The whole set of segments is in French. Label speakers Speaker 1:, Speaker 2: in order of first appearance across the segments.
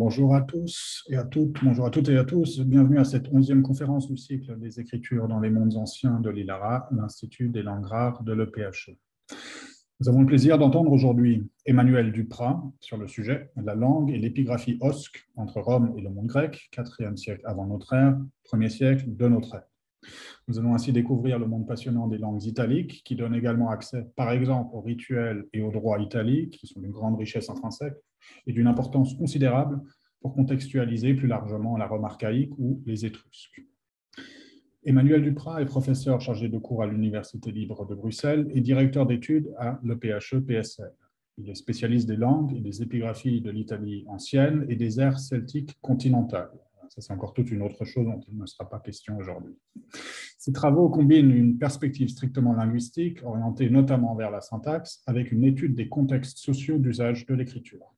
Speaker 1: bonjour à tous et à toutes, bonjour à toutes et à tous. Bienvenue à cette onzième conférence du cycle des Écritures dans les mondes anciens de l'ILARA, l'Institut des langues rares de l'EPHE. Nous avons le plaisir d'entendre aujourd'hui Emmanuel Duprat sur le sujet la langue et l'épigraphie osque entre Rome et le monde grec, 4e siècle avant notre ère, 1 siècle de notre ère. Nous allons ainsi découvrir le monde passionnant des langues italiques, qui donne également accès, par exemple, aux rituels et aux droits italiques, qui sont d'une grande richesse intrinsèque et d'une importance considérable pour contextualiser plus largement la Rome archaïque ou les Étrusques. Emmanuel Duprat est professeur chargé de cours à l'Université libre de Bruxelles et directeur d'études à l'EPHE-PSL. Il est spécialiste des langues et des épigraphies de l'Italie ancienne et des aires celtiques continentales. Ça, c'est encore toute une autre chose dont il ne sera pas question aujourd'hui. Ces travaux combinent une perspective strictement linguistique, orientée notamment vers la syntaxe, avec une étude des contextes sociaux d'usage de l'écriture.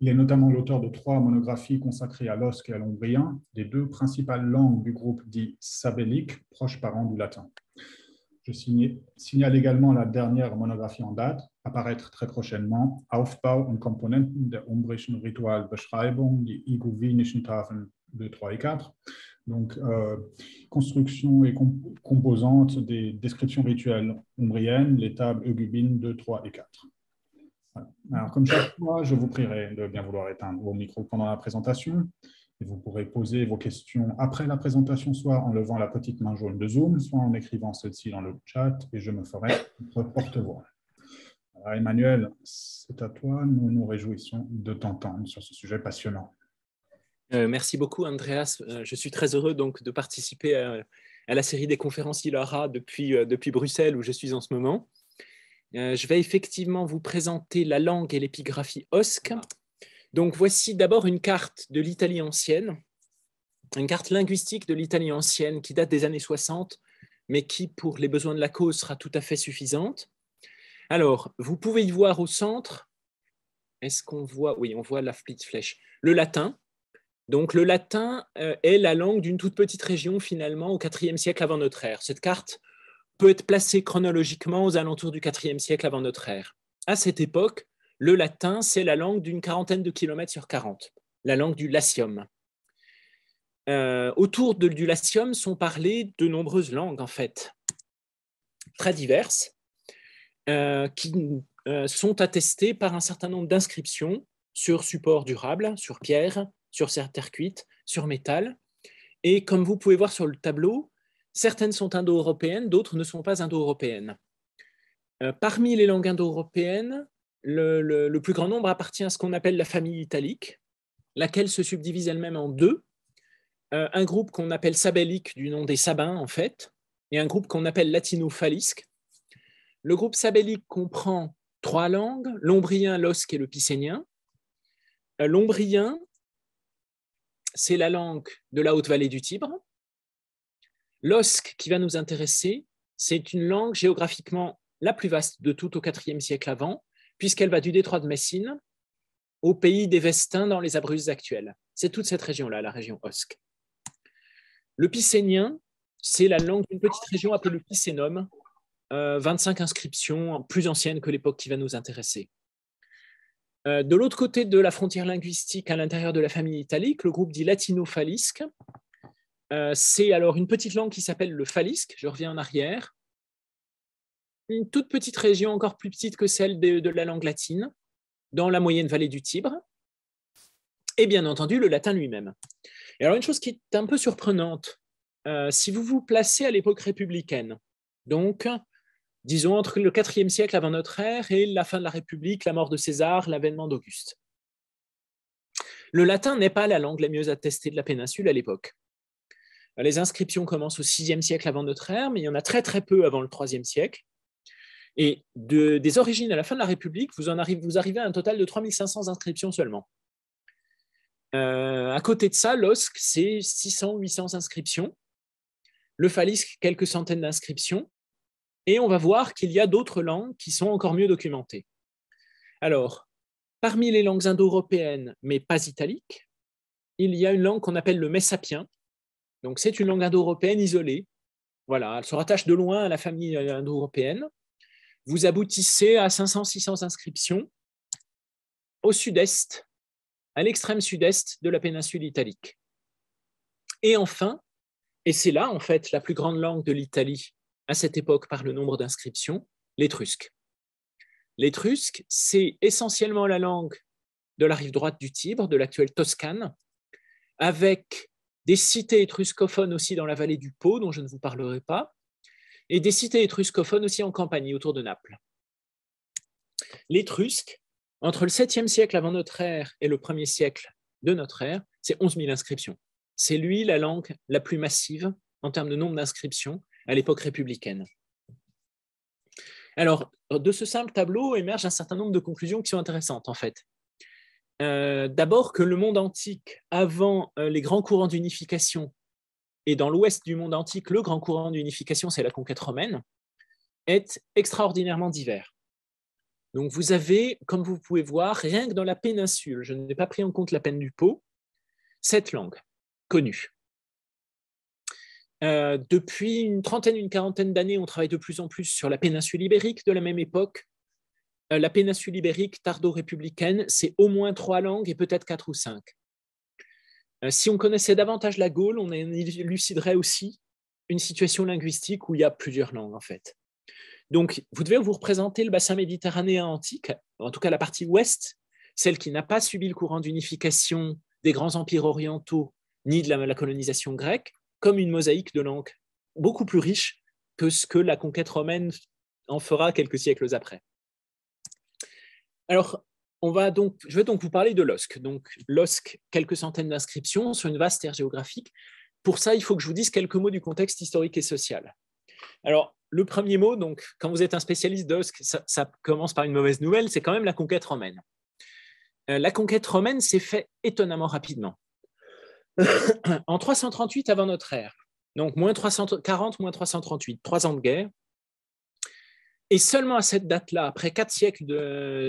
Speaker 1: Il est notamment l'auteur de trois monographies consacrées à l'osque et à l'ombrien, des deux principales langues du groupe dit sabellique, proches parents du latin. Je signale également la dernière monographie en date, à paraître très prochainement, Aufbau und Komponenten der umbrischen Ritualbeschreibung, die iguvinischen Tafeln 2, 3 et 4. Donc, euh, construction et composante des descriptions rituelles ombriennes, les tables eugubines 2, 3 et 4. Alors, comme chaque fois, je vous prierai de bien vouloir éteindre vos micros pendant la présentation. Et vous pourrez poser vos questions après la présentation, soit en levant la petite main jaune de Zoom, soit en écrivant celle-ci dans le chat, et je me ferai votre porte-voix. Emmanuel, c'est à toi. Nous nous réjouissons de t'entendre sur ce sujet passionnant.
Speaker 2: Euh, merci beaucoup, Andreas. Euh, je suis très heureux donc de participer à, la série des conférences Ilara depuis, euh, depuis Bruxelles, où je suis en ce moment. je vais effectivement vous présenter la langue et l'épigraphie OSC. Ah. Donc, voici d'abord une carte de l'Italie ancienne, une carte linguistique de l'Italie ancienne qui date des années 60, mais qui, pour les besoins de la cause, sera tout à fait suffisante. Alors, vous pouvez y voir au centre, est-ce qu'on voit, oui, on voit la flèche, le latin, donc le latin euh, est la langue d'une toute petite région finalement au IVe siècle avant notre ère. Cette carte peut être placée chronologiquement aux alentours du IVe siècle avant notre ère. À cette époque, le latin, c'est la langue d'une quarantaine de kilomètres sur 40, la langue du latium. Euh, autour du latium sont parlées de nombreuses langues, en fait, très diverses, euh, qui sont attestées par un certain nombre d'inscriptions sur support durable, sur pierre, sur terre cuite, sur métal. Et comme vous pouvez voir sur le tableau, certaines sont indo-européennes, d'autres ne sont pas indo-européennes. Euh, parmi les langues indo-européennes, le, plus grand nombre appartient à ce qu'on appelle la famille italique, laquelle se subdivise elle-même en deux. Euh, un groupe qu'on appelle sabellique, du nom des Sabins en fait, et un groupe qu'on appelle latino-falisque. Le groupe sabellique comprend trois langues, l'ombrien, l'osque et le pisénien. Euh, l'ombrien c'est la langue de la haute vallée du Tibre. L'osque qui va nous intéresser, c'est une langue géographiquement la plus vaste de tout au IVe siècle avant, puisqu'elle va du détroit de Messine au pays des Vestins dans les Abruzzes actuelles. C'est toute cette région-là, la région osque. Le Picénien, c'est la langue d'une petite région appelée le Picénum, 25 euh, inscriptions plus anciennes que l'époque qui va nous intéresser. Euh, de l'autre côté de la frontière linguistique, à l'intérieur de la famille italique, le groupe dit latino-falisque. Euh, c'est alors une petite langue qui s'appelle le falisque, je reviens en arrière. Une toute petite région, encore plus petite que celle de, la langue latine, dans la moyenne vallée du Tibre. Et bien entendu, le latin lui-même. Et alors, une chose qui est un peu surprenante, euh, si vous vous placez à l'époque républicaine, donc disons, entre le IVe siècle avant notre ère et la fin de la République, la mort de César, l'avènement d'Auguste. Le latin n'est pas la langue la mieux attestée de la péninsule à l'époque. Les inscriptions commencent au VIe siècle avant notre ère, mais il y en a très très peu avant le IIIe siècle. Et des origines à la fin de la République, vous, en arrivez, à un total de 3500 inscriptions seulement. Euh, à côté de ça, l'osque, c'est 600-800 inscriptions. Le phalisque quelques centaines d'inscriptions. Et on va voir qu'il y a d'autres langues qui sont encore mieux documentées. Alors, parmi les langues indo-européennes, mais pas italiques, il y a une langue qu'on appelle le messapien. Donc, c'est une langue indo-européenne isolée. Voilà, elle se rattache de loin à la famille euh, indo-européenne. Vous aboutissez à 500-600 inscriptions au sud-est, à l'extrême sud-est de la péninsule italique. Et enfin, et c'est là en fait la plus grande langue de l'Italie à cette époque par le nombre d'inscriptions, l'étrusque. L'étrusque, c'est essentiellement la langue de la rive droite du Tibre, de l'actuelle Toscane, avec des cités étruscophones aussi dans la vallée du Pau, dont je ne vous parlerai pas, et des cités étruscophones aussi en Campanie, autour de Naples. L'étrusque, entre le 7e siècle avant notre ère et le 1er siècle de notre ère, c'est 11 000 inscriptions. C'est lui la langue la plus massive en termes de nombre d'inscriptions à l'époque républicaine. Alors, de ce simple tableau émergent un certain nombre de conclusions qui sont intéressantes, en fait. Euh, d'abord, que le monde antique, avant euh, les grands courants d'unification, et dans l'ouest du monde antique, le grand courant d'unification, c'est la conquête romaine, est extraordinairement divers. Donc, vous avez, comme vous pouvez voir, rien que dans la péninsule, je n'ai pas pris en compte la peine du pot, sept langues connues. Euh, depuis une trentaine, une quarantaine d'années, on travaille de plus en plus sur la péninsule ibérique de la même époque. Euh, la péninsule ibérique tardo-républicaine, c'est au moins trois langues et peut-être quatre ou cinq. Euh, si on connaissait davantage la Gaule, on éluciderait aussi une situation linguistique où il y a plusieurs langues en fait. Donc, vous devez vous représenter le bassin méditerranéen antique, en tout cas la partie ouest, celle qui n'a pas subi le courant d'unification des grands empires orientaux ni de la colonisation grecque, comme une mosaïque de langues, beaucoup plus riche que ce que la conquête romaine en fera quelques siècles après. Alors, on va donc, je vais donc vous parler de l'OSC. Donc, l'OSC, quelques centaines d'inscriptions sur une vaste terre géographique. Pour ça, il faut que je vous dise quelques mots du contexte historique et social. Alors, le premier mot, donc, quand vous êtes un spécialiste d'OSC, ça, commence par une mauvaise nouvelle, c'est quand même la conquête romaine. Euh, la conquête romaine s'est faite étonnamment rapidement. en 338 avant notre ère, donc moins 340, 338, trois ans de guerre, et seulement à cette date-là, après quatre siècles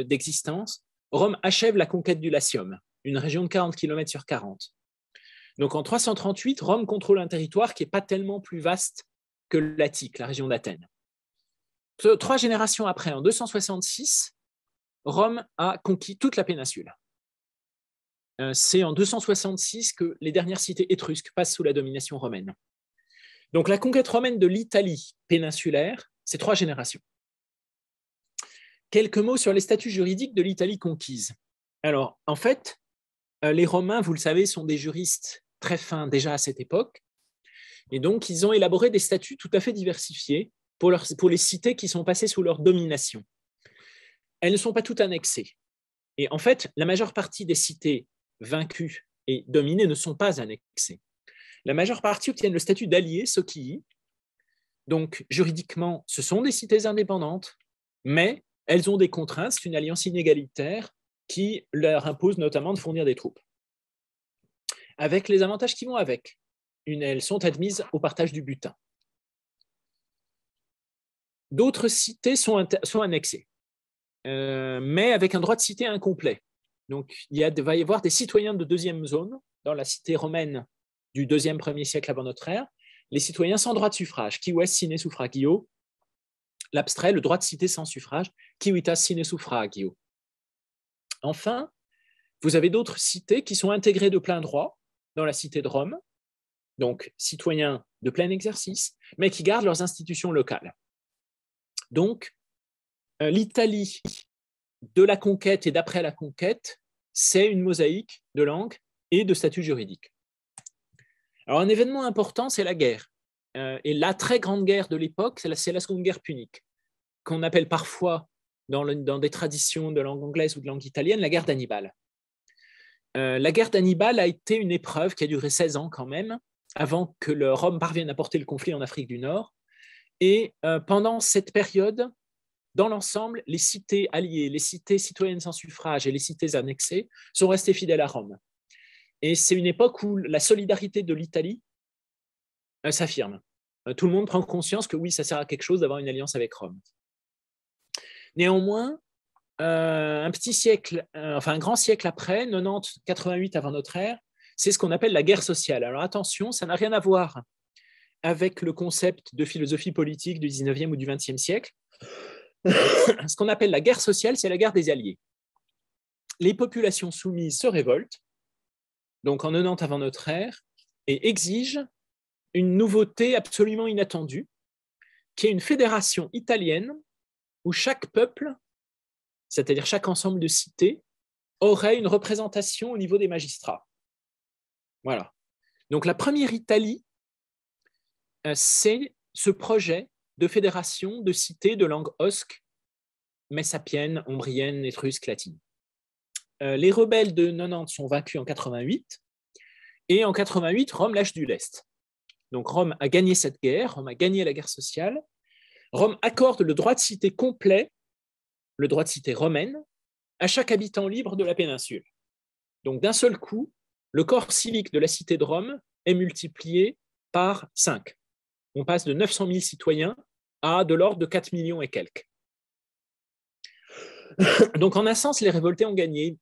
Speaker 2: d'existence, Rome achève la conquête du Latium, une région de 40 km sur 40. Donc en 338, Rome contrôle un territoire qui n'est pas tellement plus vaste que l'Attique, la région d'Athènes. Trois générations après, en 266, Rome a conquis toute la péninsule. Euh, c'est en 266 que les dernières cités étrusques passent sous la domination romaine. Donc la conquête romaine de l'Italie péninsulaire, c'est trois générations. Quelques mots sur les statuts juridiques de l'Italie conquise. Alors, en fait, euh, les Romains, vous le savez, sont des juristes très fins déjà à cette époque. Et donc, ils ont élaboré des statuts tout à fait diversifiés pour, les cités qui sont passées sous leur domination. Elles ne sont pas toutes annexées. Et en fait, la majeure partie des cités vaincus et dominés ne sont pas annexés. La majeure partie obtiennent le statut d'alliés, ce donc juridiquement, ce sont des cités indépendantes, mais elles ont des contraintes, c'est une alliance inégalitaire qui leur impose notamment de fournir des troupes. Avec les avantages qui vont avec, elles sont admises au partage du butin. D'autres cités sont, annexées, euh, mais avec un droit de cité incomplet. Donc, il va y avoir des citoyens de deuxième zone dans la cité romaine du deuxième premier siècle avant notre ère, les citoyens sans droit de suffrage, qui ouest sine suffragio, l'abstrait, le droit de cité sans suffrage, qui civitas sine suffragio. Enfin, vous avez d'autres cités qui sont intégrées de plein droit dans la cité de Rome, donc citoyens de plein exercice, mais qui gardent leurs institutions locales. Donc, euh, l'Italie de la conquête et d'après la conquête, c'est une mosaïque de langues et de statuts juridiques. un événement important, c'est la guerre. Euh, et la très grande guerre de l'époque, c'est la, Seconde Guerre punique, qu'on appelle parfois, dans, des traditions de langue anglaise ou de langue italienne, la guerre d'Hannibal. Euh, la guerre d'Hannibal a été une épreuve qui a duré 16 ans quand même, avant que le Rome parvienne à porter le conflit en Afrique du Nord. Et euh, pendant cette période, dans l'ensemble, les cités alliées, les cités citoyennes sans suffrage et les cités annexées sont restées fidèles à Rome. Et c'est une époque où la solidarité de l'Italie euh, s'affirme. Euh, tout le monde prend conscience que oui, ça sert à quelque chose d'avoir une alliance avec Rome. Néanmoins, euh, un petit siècle, enfin un grand siècle après, 90-88 avant notre ère, c'est ce qu'on appelle la guerre sociale. Alors attention, ça n'a rien à voir avec le concept de philosophie politique du 19e ou du 20e siècle. ce qu'on appelle la guerre sociale, c'est la guerre des alliés. Les populations soumises se révoltent, donc en 90 avant notre ère, et exigent une nouveauté absolument inattendue, qui est une fédération italienne où chaque peuple, c'est-à-dire chaque ensemble de cités, aurait une représentation au niveau des magistrats. Voilà. Donc la première Italie, euh, c'est ce projet de fédérations de cités de langue osque, messapienne, ombrienne, étrusque, latine. Euh, les rebelles de 90 sont vaincus en 88, et en 88, Rome lâche du lest. Donc Rome a gagné cette guerre, Rome a gagné la guerre sociale, Rome accorde le droit de cité complet, le droit de cité romaine, à chaque habitant libre de la péninsule. Donc d'un seul coup, le corps civique de la cité de Rome est multiplié par 5. On passe de 900 000 citoyens à de l'ordre de 4 millions et quelques. Donc en un sens, les révoltés ont gagné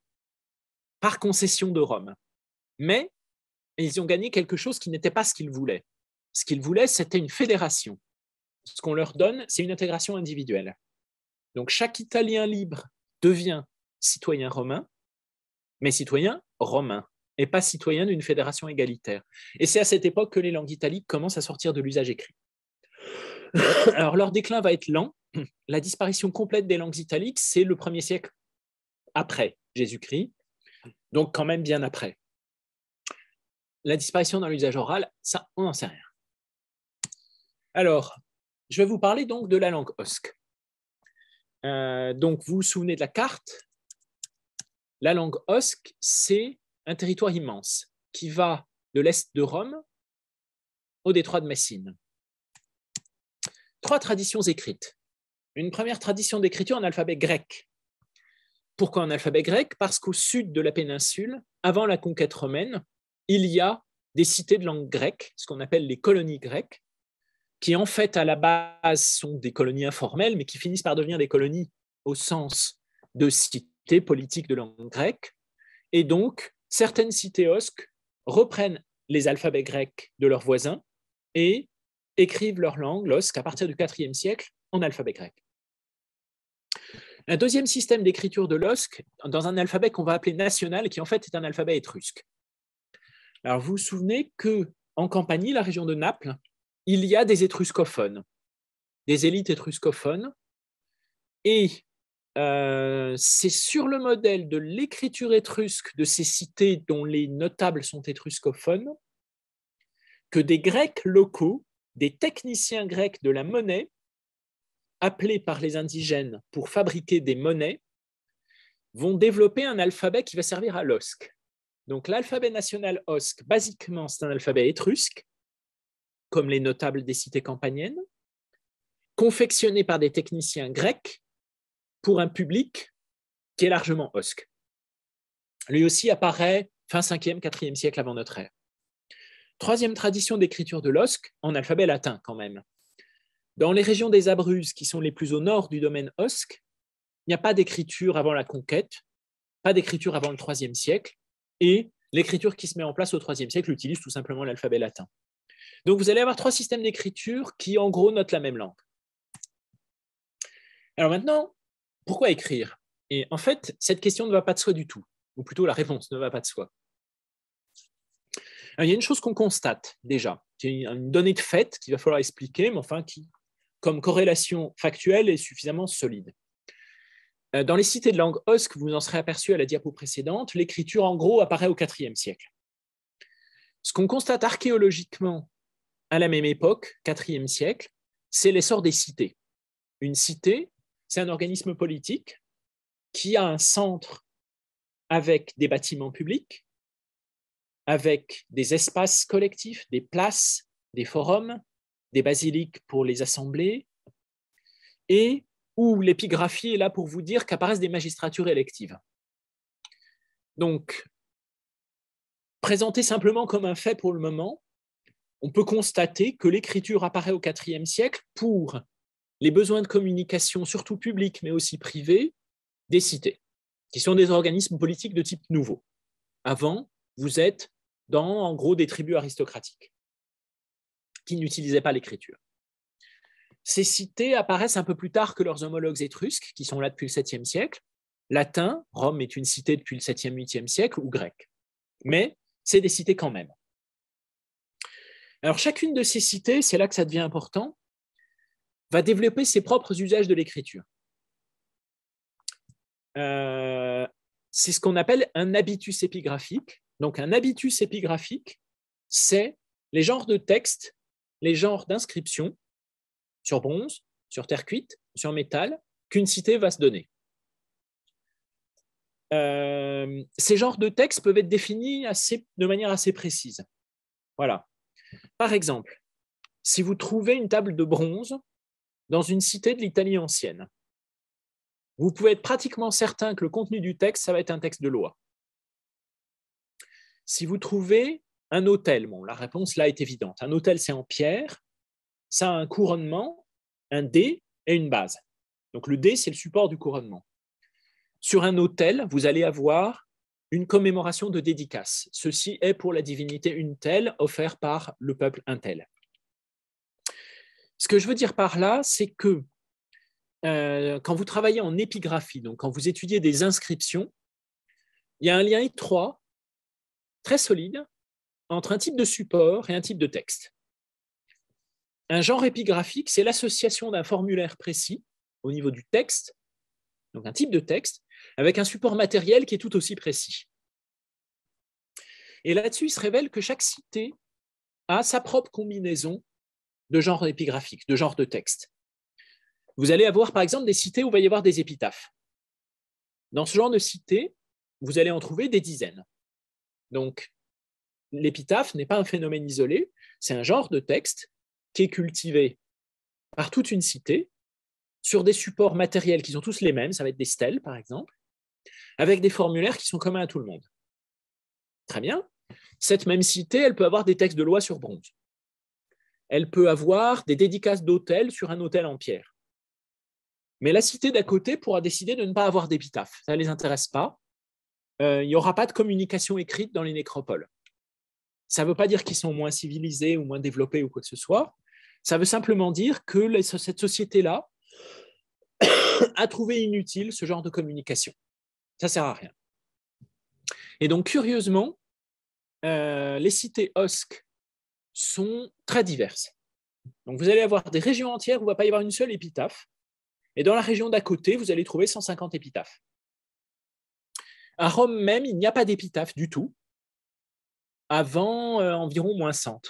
Speaker 2: par concession de Rome. Mais ils ont gagné quelque chose qui n'était pas ce qu'ils voulaient. Ce qu'ils voulaient, c'était une fédération. Ce qu'on leur donne, c'est une intégration individuelle. Donc chaque Italien libre devient citoyen romain, mais citoyen romain, et pas citoyen d'une fédération égalitaire. Et c'est à cette époque que les langues italiques commencent à sortir de l'usage écrit. Alors leur déclin va être lent. La disparition complète des langues italiques, c'est le premier siècle après Jésus-Christ, donc quand même bien après. La disparition dans l'usage oral, ça, on n'en sait rien. Alors, je vais vous parler donc de la langue osque. Euh, donc, vous vous souvenez de la carte La langue osque, c'est un territoire immense qui va de l'est de Rome au détroit de Messine trois traditions écrites. Une première tradition d'écriture en alphabet grec. Pourquoi en alphabet grec Parce qu'au sud de la péninsule, avant la conquête romaine, il y a des cités de langue grecque, ce qu'on appelle les colonies grecques, qui en fait à la base sont des colonies informelles, mais qui finissent par devenir des colonies au sens de cités politiques de langue grecque. Et donc, certaines cités osques reprennent les alphabets grecs de leurs voisins et écrivent leur langue, l'osque, à partir du IVe siècle, en alphabet grec. Un deuxième système d'écriture de l'osque, dans un alphabet qu'on va appeler national, qui en fait est un alphabet étrusque. Alors vous vous souvenez que en Campanie, la région de Naples, il y a des étruscophones, des élites étruscophones, et euh, c'est sur le modèle de l'écriture étrusque de ces cités dont les notables sont étruscophones que des Grecs locaux des techniciens grecs de la monnaie, appelés par les indigènes pour fabriquer des monnaies, vont développer un alphabet qui va servir à l'osc. Donc l'alphabet national osque, basiquement, c'est un alphabet étrusque, comme les notables des cités campaniennes, confectionné par des techniciens grecs pour un public qui est largement osque. Lui aussi apparaît fin 5e, 4e siècle avant notre ère. Troisième tradition d'écriture de l'osque, en alphabet latin quand même. Dans les régions des Abruzzes, qui sont les plus au nord du domaine OSC, il n'y a pas d'écriture avant la conquête, pas d'écriture avant le IIIe siècle, et l'écriture qui se met en place au IIIe siècle utilise tout simplement l'alphabet latin. Donc vous allez avoir trois systèmes d'écriture qui, en gros, notent la même langue. Alors maintenant, pourquoi écrire Et en fait, cette question ne va pas de soi du tout, ou plutôt la réponse ne va pas de soi il y a une chose qu'on constate déjà, qui une donnée de fait qu'il va falloir expliquer, mais enfin qui, comme corrélation factuelle, est suffisamment solide. Euh, dans les cités de langue osque, vous en serez aperçu à la diapo précédente, l'écriture en gros apparaît au IVe siècle. Ce qu'on constate archéologiquement à la même époque, IVe siècle, c'est l'essor des cités. Une cité, c'est un organisme politique qui a un centre avec des bâtiments publics, avec des espaces collectifs, des places, des forums, des basiliques pour les assemblées, et où l'épigraphie est là pour vous dire qu'apparaissent des magistratures électives. Donc, présenté simplement comme un fait pour le moment, on peut constater que l'écriture apparaît au IVe siècle pour les besoins de communication, surtout publics mais aussi privés, des cités, qui sont des organismes politiques de type nouveau. Avant, vous êtes dans, en gros, des tribus aristocratiques qui n'utilisaient pas l'écriture. Ces cités apparaissent un peu plus tard que leurs homologues étrusques, qui sont là depuis le 7e siècle. Latin, Rome est une cité depuis le 7e, 8e siècle, ou grec. Mais c'est des cités quand même. Alors chacune de ces cités, c'est là que ça devient important, va développer ses propres usages de l'écriture. Euh, c'est ce qu'on appelle un habitus épigraphique, donc un habitus épigraphique, c'est les genres de textes, les genres d'inscriptions sur bronze, sur terre cuite, sur métal, qu'une cité va se donner. Euh, ces genres de textes peuvent être définis de manière assez précise. Voilà. Par exemple, si vous trouvez une table de bronze dans une cité de l'Italie ancienne, vous pouvez être pratiquement certain que le contenu du texte, ça va être un texte de loi. Si vous trouvez un hôtel, la réponse là est évidente. Un hôtel, c'est en pierre, ça a un couronnement, un dé et une base. Donc le dé, c'est le support du couronnement. Sur un hôtel, vous allez avoir une commémoration de dédicace. Ceci est pour la divinité une telle, offert par le peuple un tel. Ce que je veux dire par là, c'est que euh, quand vous travaillez en épigraphie, donc quand vous étudiez des inscriptions, il y a un lien étroit très solide entre un type de support et un type de texte. Un genre épigraphique, c'est l'association d'un formulaire précis au niveau du texte, donc un type de texte, avec un support matériel qui est tout aussi précis. Et là-dessus, il se révèle que chaque cité a sa propre combinaison de genres épigraphiques, de genres de texte. Vous allez avoir, par exemple, des cités où il va y avoir des épitaphes. Dans ce genre de cité, vous allez en trouver des dizaines. Donc, l'épitaphe n'est pas un phénomène isolé, c'est un genre de texte qui est cultivé par toute une cité sur des supports matériels qui sont tous les mêmes, ça va être des stèles par exemple, avec des formulaires qui sont communs à tout le monde. Très bien. Cette même cité, elle peut avoir des textes de loi sur bronze. Elle peut avoir des dédicaces d'hôtel sur un hôtel en pierre. Mais la cité d'à côté pourra décider de ne pas avoir d'épitaphe. Ça ne les intéresse pas. Euh, il n'y aura pas de communication écrite dans les nécropoles. Ça ne veut pas dire qu'ils sont moins civilisés ou moins développés ou quoi que ce soit. Ça veut simplement dire que cette société-là a trouvé inutile ce genre de communication. Ça ne sert à rien. Et donc, curieusement, euh, les cités osc sont très diverses. Donc, vous allez avoir des régions entières où il ne va pas y avoir une seule épitaphe. Et dans la région d'à côté, vous allez trouver 150 épitaphes. À Rome même, il n'y a pas d'épitaphe du tout, avant euh, environ moins 100,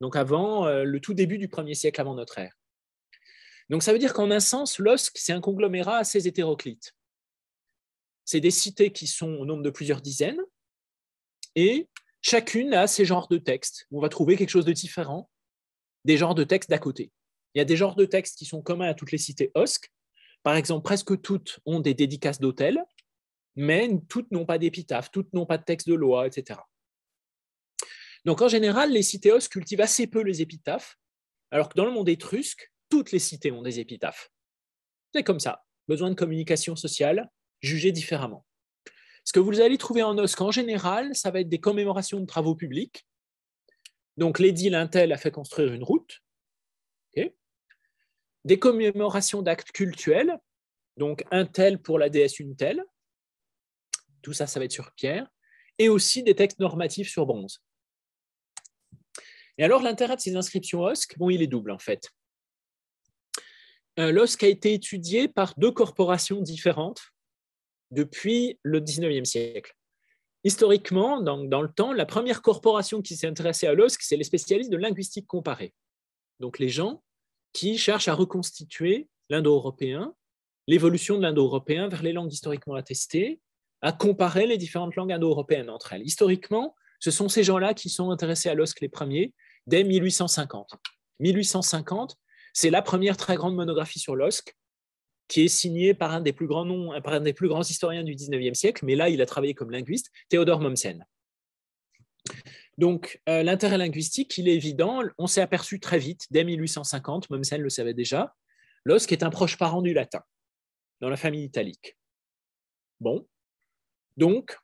Speaker 2: donc avant euh, le tout début du 1er siècle avant notre ère. Donc ça veut dire qu'en un sens, l'Osc, c'est un conglomérat assez hétéroclite. C'est des cités qui sont au nombre de plusieurs dizaines, et chacune a ses genres de textes. On va trouver quelque chose de différent des genres de textes d'à côté. Il y a des genres de textes qui sont communs à toutes les cités osques. Par exemple, presque toutes ont des dédicaces d'hôtels, mais toutes n'ont pas d'épitaphe, toutes n'ont pas de texte de loi, etc. Donc en général, les citéos cultivent assez peu les épitaphes, alors que dans le monde étrusque, toutes les cités ont des épitaphes. C'est comme ça, besoin de communication sociale, jugé différemment. Ce que vous allez trouver en Osque, en général, ça va être des commémorations de travaux publics. Donc l'édile Intel a fait construire une route, des commémorations d'actes cultuels, donc un tel pour la déesse une telle, tout ça, ça va être sur pierre. Et aussi des textes normatifs sur bronze. Et alors, l'intérêt de ces inscriptions OSC, bon, il est double en fait. Euh, L'OSC a été étudié par deux corporations différentes depuis le 19e siècle. Historiquement, dans, dans le temps, la première corporation qui s'est intéressée à l'OSC, c'est les spécialistes de linguistique comparée. Donc les gens qui cherchent à reconstituer l'indo-européen, l'évolution de l'indo-européen vers les langues historiquement attestées, à comparer les différentes langues indo-européennes entre elles. Historiquement, ce sont ces gens-là qui sont intéressés à l'OSC les premiers dès 1850. 1850, c'est la première très grande monographie sur l'OSC qui est signée par un des plus grands noms, un des plus grands historiens du 19e siècle, mais là, il a travaillé comme linguiste, Théodore Mommsen. Donc, euh, l'intérêt linguistique, il est évident, on s'est aperçu très vite, dès 1850, Mommsen le savait déjà, l'osque est un proche parent du latin, dans la famille italique. Bon, donc,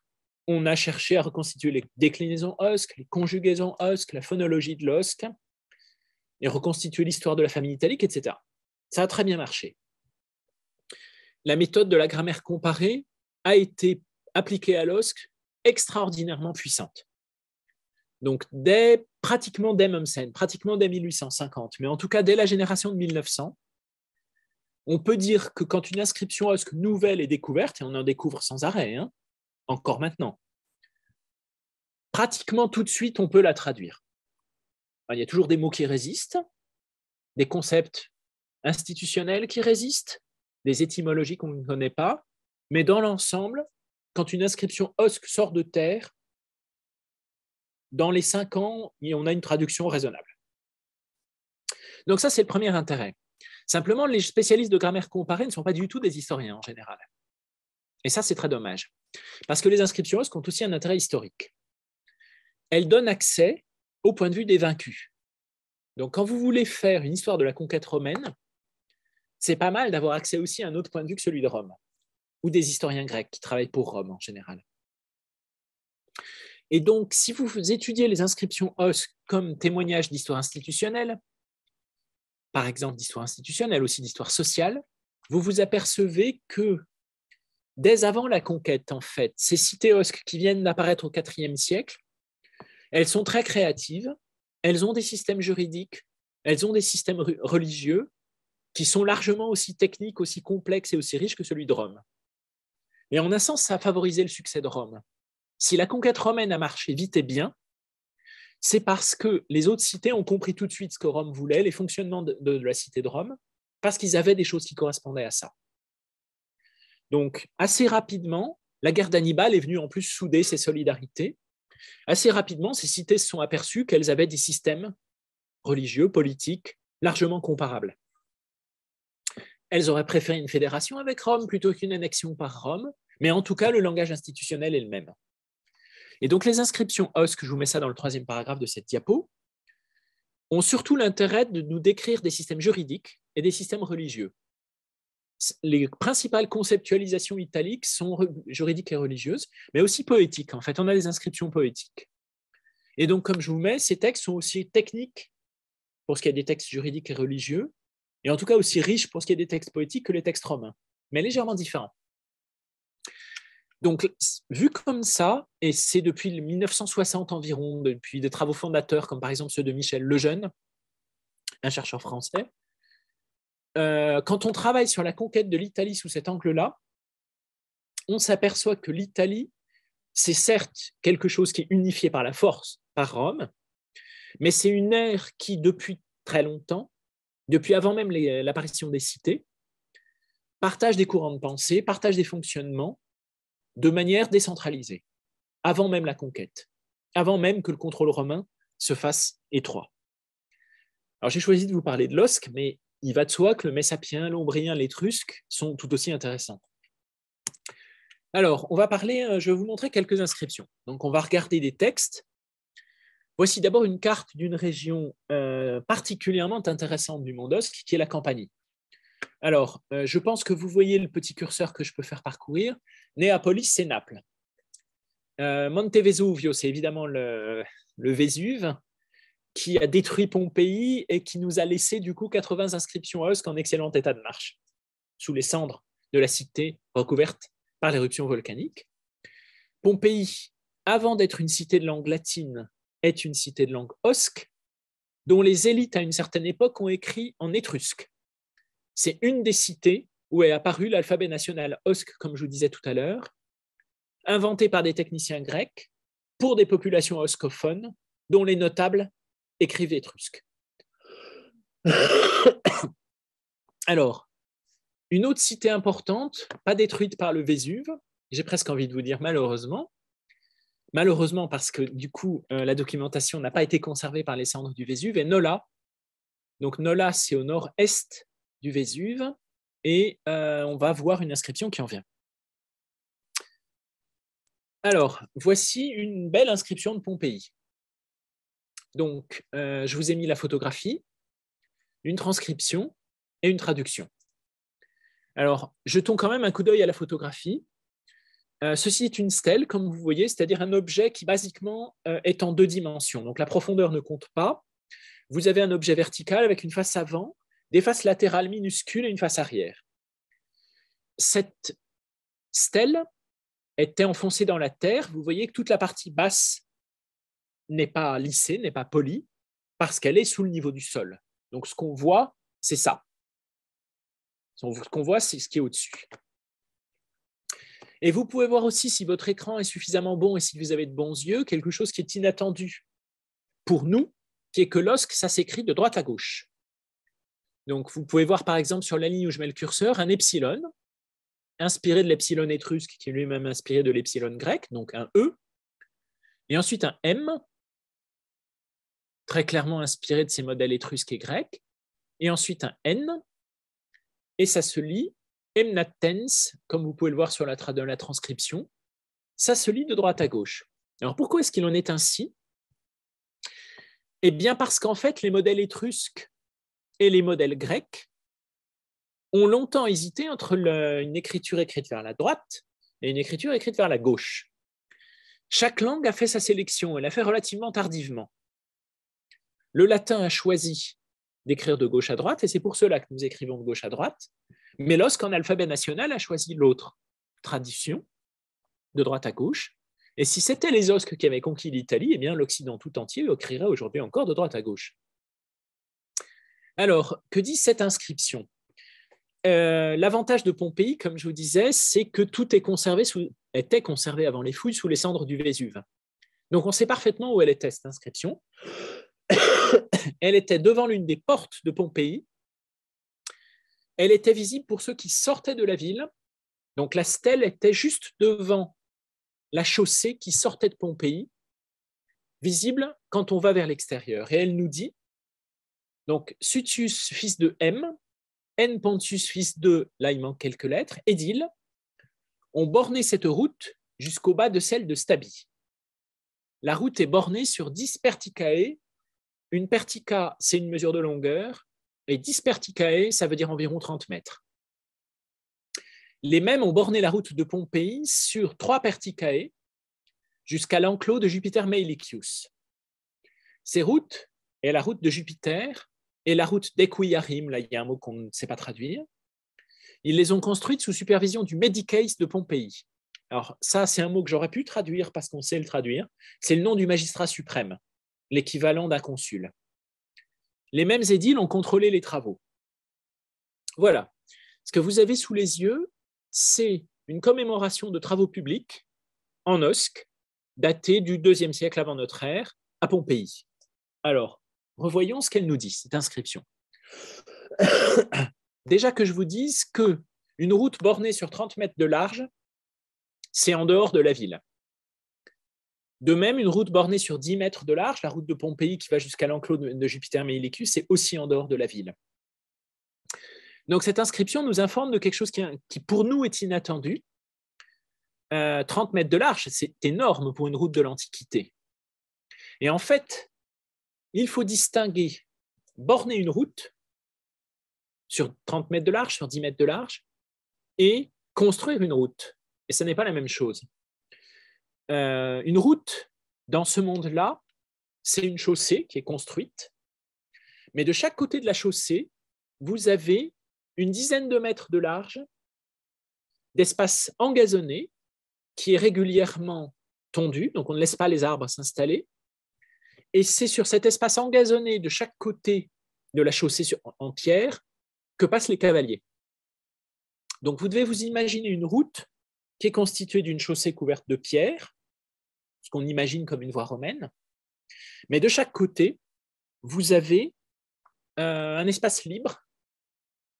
Speaker 2: on a cherché à reconstituer les déclinaisons OSC, les conjugaisons OSC, la phonologie de l'OSC, et reconstituer l'histoire de la famille italique, etc. Ça a très bien marché. La méthode de la grammaire comparée a été appliquée à l'OSC extraordinairement puissante. Donc, dès, pratiquement dès Mumsen, pratiquement dès 1850, mais en tout cas dès la génération de 1900, on peut dire que quand une inscription OSC nouvelle est découverte, et on en découvre sans arrêt, hein, encore maintenant. Pratiquement tout de suite, on peut la traduire. Il y a toujours des mots qui résistent, des concepts institutionnels qui résistent, des étymologies qu'on ne connaît pas, mais dans l'ensemble, quand une inscription OSC sort de terre, dans les cinq ans, on a une traduction raisonnable. Donc ça, c'est le premier intérêt. Simplement, les spécialistes de grammaire comparée ne sont pas du tout des historiens en général. Et ça, c'est très dommage. Parce que les inscriptions osques ont aussi un intérêt historique. Elles donnent accès au point de vue des vaincus. Donc, quand vous voulez faire une histoire de la conquête romaine, c'est pas mal d'avoir accès aussi à un autre point de vue que celui de Rome, ou des historiens grecs qui travaillent pour Rome en général. Et donc, si vous étudiez les inscriptions osques comme témoignage d'histoire institutionnelle, par exemple d'histoire institutionnelle, aussi d'histoire sociale, vous vous apercevez que dès avant la conquête, en fait. Ces cités osques qui viennent d'apparaître au IVe siècle, elles sont très créatives, elles ont des systèmes juridiques, elles ont des systèmes religieux qui sont largement aussi techniques, aussi complexes et aussi riches que celui de Rome. Et en un sens, ça a favorisé le succès de Rome. Si la conquête romaine a marché vite et bien, c'est parce que les autres cités ont compris tout de suite ce que Rome voulait, les fonctionnements de la cité de Rome, parce qu'ils avaient des choses qui correspondaient à ça. Donc, assez rapidement, la guerre d'Hannibal est venue en plus souder ces solidarités. Assez rapidement, ces cités se sont aperçues qu'elles avaient des systèmes religieux, politiques, largement comparables. Elles auraient préféré une fédération avec Rome plutôt qu'une annexion par Rome, mais en tout cas, le langage institutionnel est le même. Et donc, les inscriptions OSC, je vous mets ça dans le troisième paragraphe de cette diapo, ont surtout l'intérêt de nous décrire des systèmes juridiques et des systèmes religieux les principales conceptualisations italiques sont juridiques et religieuses, mais aussi poétiques. En fait, on a des inscriptions poétiques. Et donc, comme je vous mets, ces textes sont aussi techniques pour ce qui est des textes juridiques et religieux, et en tout cas aussi riches pour ce qui est des textes poétiques que les textes romains, mais légèrement différents. Donc, vu comme ça, et c'est depuis 1960 environ, depuis des travaux fondateurs comme par exemple ceux de Michel Lejeune, un chercheur français, euh, quand on travaille sur la conquête de l'Italie sous cet angle-là, on s'aperçoit que l'Italie, c'est certes quelque chose qui est unifié par la force, par Rome, mais c'est une ère qui, depuis très longtemps, depuis avant même l'apparition des cités, partage des courants de pensée, partage des fonctionnements de manière décentralisée, avant même la conquête, avant même que le contrôle romain se fasse étroit. Alors j'ai choisi de vous parler de l'OSC, mais il va de soi que le messapien, l'ombrien, l'étrusque sont tout aussi intéressants. Alors, on va parler, euh, je vais vous montrer quelques inscriptions. Donc, on va regarder des textes. Voici d'abord une carte d'une région euh, particulièrement intéressante du Mondosque, qui est la Campanie. Alors, euh, je pense que vous voyez le petit curseur que je peux faire parcourir. Néapolis, c'est Naples. Monte Vesuvio, c'est évidemment le Vésuve qui a détruit Pompéi et qui nous a laissé du coup 80 inscriptions à en excellent état de marche, sous les cendres de la cité recouverte par l'éruption volcanique. Pompéi, avant d'être une cité de langue latine, est une cité de langue osque, dont les élites à une certaine époque ont écrit en étrusque. C'est une des cités où est apparu l'alphabet national osque, comme je vous disais tout à l'heure, inventé par des techniciens grecs pour des populations oscophones, dont les notables écrivait étrusque. Alors, une autre cité importante, pas détruite par le Vésuve, j'ai presque envie de vous dire malheureusement, malheureusement parce que du coup euh, la documentation n'a pas été conservée par les cendres du Vésuve, est Nola. Donc Nola, c'est au nord-est du Vésuve, et euh, on va voir une inscription qui en vient. Alors, voici une belle inscription de Pompéi. Donc, euh, je vous ai mis la photographie, une transcription et une traduction. Alors, jetons quand même un coup d'œil à la photographie. Euh, ceci est une stèle, comme vous voyez, c'est-à-dire un objet qui basiquement euh, est en deux dimensions. Donc la profondeur ne compte pas. Vous avez un objet vertical avec une face avant, des faces latérales minuscules et une face arrière. Cette stèle était enfoncée dans la terre. Vous voyez que toute la partie basse n'est pas lissée, n'est pas polie, parce qu'elle est sous le niveau du sol. Donc ce qu'on voit, c'est ça. Ce qu'on voit, c'est ce qui est au-dessus. Et vous pouvez voir aussi si votre écran est suffisamment bon et si vous avez de bons yeux, quelque chose qui est inattendu pour nous, qui est que l'osque ça s'écrit de droite à gauche. Donc vous pouvez voir par exemple sur la ligne où je mets le curseur un epsilon, inspiré de l'epsilon étrusque qui est lui-même inspiré de l'epsilon grec, donc un E, et ensuite un M très clairement inspiré de ces modèles étrusques et grecs, et ensuite un N, et ça se lit Emnatens, comme vous pouvez le voir sur la, transcription, ça se lit de droite à gauche. Alors pourquoi est-ce qu'il en est ainsi Eh bien parce qu'en fait, les modèles étrusques et les modèles grecs ont longtemps hésité entre une écriture écrite vers la droite et une écriture écrite vers la gauche. Chaque langue a fait sa sélection, elle l'a fait relativement tardivement. Le latin a choisi d'écrire de gauche à droite, et c'est pour cela que nous écrivons de gauche à droite. Mais en alphabet national a choisi l'autre tradition, de droite à gauche, et si c'était les osques qui avaient conquis l'Italie, eh bien l'Occident tout entier écrirait aujourd'hui encore de droite à gauche. Alors, que dit cette inscription euh, L'avantage de Pompéi, comme je vous disais, c'est que tout est conservé était conservé avant les fouilles sous les cendres du Vésuve. Donc on sait parfaitement où elle était cette inscription. elle était devant l'une des portes de Pompéi. Elle était visible pour ceux qui sortaient de la ville. Donc la stèle était juste devant la chaussée qui sortait de Pompéi, visible quand on va vers l'extérieur. Et elle nous dit, donc Sutius, fils de M, N. Pontius, fils de, là il manque quelques lettres, Édile, ont borné cette route jusqu'au bas de celle de Stabi. La route est bornée sur 10 perticae une pertica, c'est une mesure de longueur, et 10 perticae, ça veut dire environ 30 mètres. Les mêmes ont borné la route de Pompéi sur trois perticae jusqu'à l'enclos de Jupiter Meilicius. Ces routes, et la route de Jupiter, et la route d'Equiarim, là il y a un mot qu'on ne sait pas traduire, ils les ont construites sous supervision du Medicais de Pompéi. Alors ça, c'est un mot que j'aurais pu traduire parce qu'on sait le traduire. C'est le nom du magistrat suprême l'équivalent d'un consul. Les mêmes édiles ont contrôlé les travaux. Voilà. Ce que vous avez sous les yeux, c'est une commémoration de travaux publics en Osque, datée du IIe siècle avant notre ère, à Pompéi. Alors, revoyons ce qu'elle nous dit, cette inscription. Déjà que je vous dise que une route bornée sur 30 mètres de large, c'est en dehors de la ville. De même, une route bornée sur 10 mètres de large, la route de Pompéi qui va jusqu'à l'enclos de Jupiter Mélicus, c'est aussi en dehors de la ville. Donc cette inscription nous informe de quelque chose qui, pour nous est inattendu. Euh, 30 mètres de large, c'est énorme pour une route de l'Antiquité. Et en fait, il faut distinguer borner une route sur 30 mètres de large, sur 10 mètres de large, et construire une route. Et ce n'est pas la même chose. Euh, une route dans ce monde-là, c'est une chaussée qui est construite, mais de chaque côté de la chaussée, vous avez une dizaine de mètres de large d'espace engazonné qui est régulièrement tondu, donc on ne laisse pas les arbres s'installer. Et c'est sur cet espace engazonné de chaque côté de la chaussée en pierre que passent les cavaliers. Donc vous devez vous imaginer une route qui est constituée d'une chaussée couverte de pierres, ce qu'on imagine comme une voie romaine. Mais de chaque côté, vous avez euh, un espace libre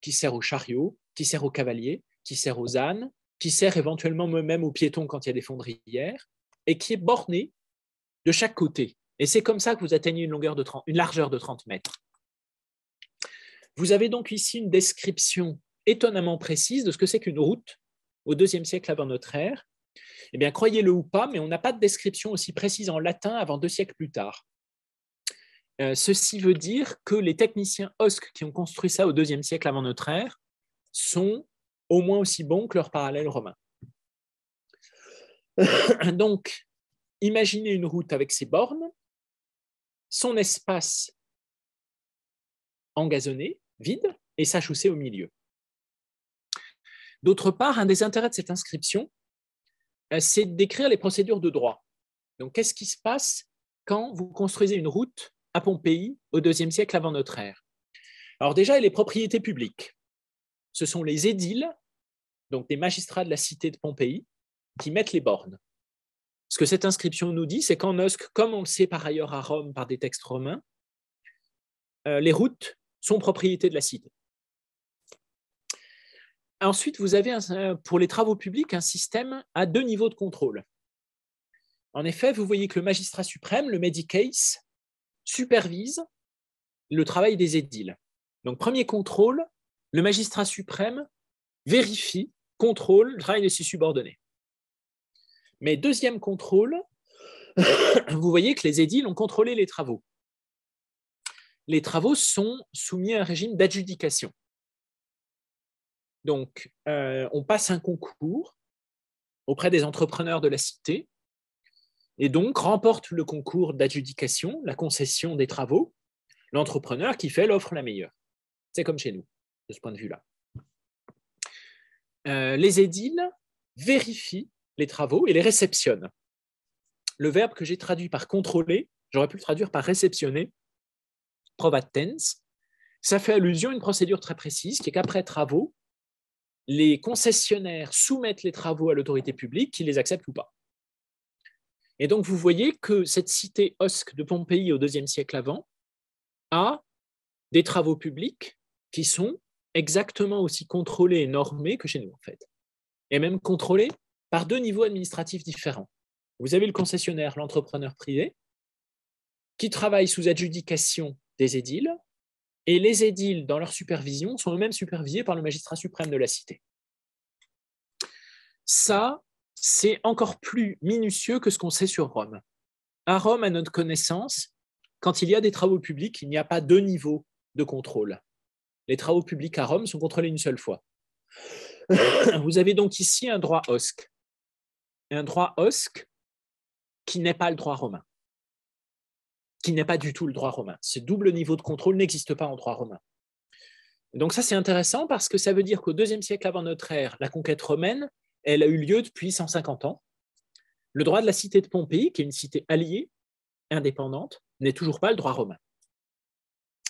Speaker 2: qui sert aux chariots, qui sert aux cavaliers, qui sert aux ânes, qui sert éventuellement même aux piétons quand il y a des fondrières, et qui est borné de chaque côté. Et c'est comme ça que vous atteignez une, longueur de une largeur de 30 mètres. Vous avez donc ici une description étonnamment précise de ce que c'est qu'une route au IIe siècle avant notre ère, eh bien, croyez-le ou pas, mais on n'a pas de description aussi précise en latin avant deux siècles plus tard. Euh, ceci veut dire que les techniciens OSC qui ont construit ça au deuxième siècle avant notre ère sont au moins aussi bons que leurs parallèles romains Donc, imaginez une route avec ses bornes, son espace engazonné, vide, et sa chaussée au milieu. D'autre part, un des intérêts de cette inscription, euh, c'est d'écrire les procédures de droit. Donc, qu'est-ce qui se passe quand vous construisez une route à Pompéi au IIe siècle avant notre ère Alors déjà, les propriétés publiques. Ce sont les édiles, donc des magistrats de la cité de Pompéi, qui mettent les bornes. Ce que cette inscription nous dit, c'est qu'en Osque, comme on le sait par ailleurs à Rome par des textes romains, euh, les routes sont propriété de la cité. Ensuite, vous avez euh, pour les travaux publics un système à deux niveaux de contrôle. En effet, vous voyez que le magistrat suprême, le Medicase, supervise le travail des édiles. Donc, premier contrôle, le magistrat suprême vérifie, contrôle le travail de ses subordonnés. Mais deuxième contrôle, vous voyez que les édiles ont contrôlé les travaux. Les travaux sont soumis à un régime d'adjudication. Donc, euh, on passe un concours auprès des entrepreneurs de la cité et donc remporte le concours d'adjudication, la concession des travaux, l'entrepreneur qui fait l'offre la meilleure. C'est comme chez nous, de ce point de vue-là. Euh, les édiles vérifient les travaux et les réceptionnent. Le verbe que j'ai traduit par contrôler, j'aurais pu le traduire par réceptionner, provatens, ça fait allusion à une procédure très précise qui est qu'après travaux, les concessionnaires soumettent les travaux à l'autorité publique, qui les accepte ou pas. Et donc, vous voyez que cette cité osque de Pompéi au IIe siècle avant a des travaux publics qui sont exactement aussi contrôlés et normés que chez nous, en fait. Et même contrôlés par deux niveaux administratifs différents. Vous avez le concessionnaire, l'entrepreneur privé, qui travaille sous adjudication des édiles et les édiles, dans leur supervision, sont eux-mêmes supervisés par le magistrat suprême de la cité. Ça, c'est encore plus minutieux que ce qu'on sait sur Rome. À Rome, à notre connaissance, quand il y a des travaux publics, il n'y a pas deux niveaux de contrôle. Les travaux publics à Rome sont contrôlés une seule fois. Vous avez donc ici un droit osque, Un droit osque qui n'est pas le droit romain qui n'est pas du tout le droit romain. Ce double niveau de contrôle n'existe pas en droit romain. donc ça, c'est intéressant parce que ça veut dire qu'au deuxième siècle avant notre ère, la conquête romaine, elle a eu lieu depuis 150 ans. Le droit de la cité de Pompéi, qui est une cité alliée, indépendante, n'est toujours pas le droit romain.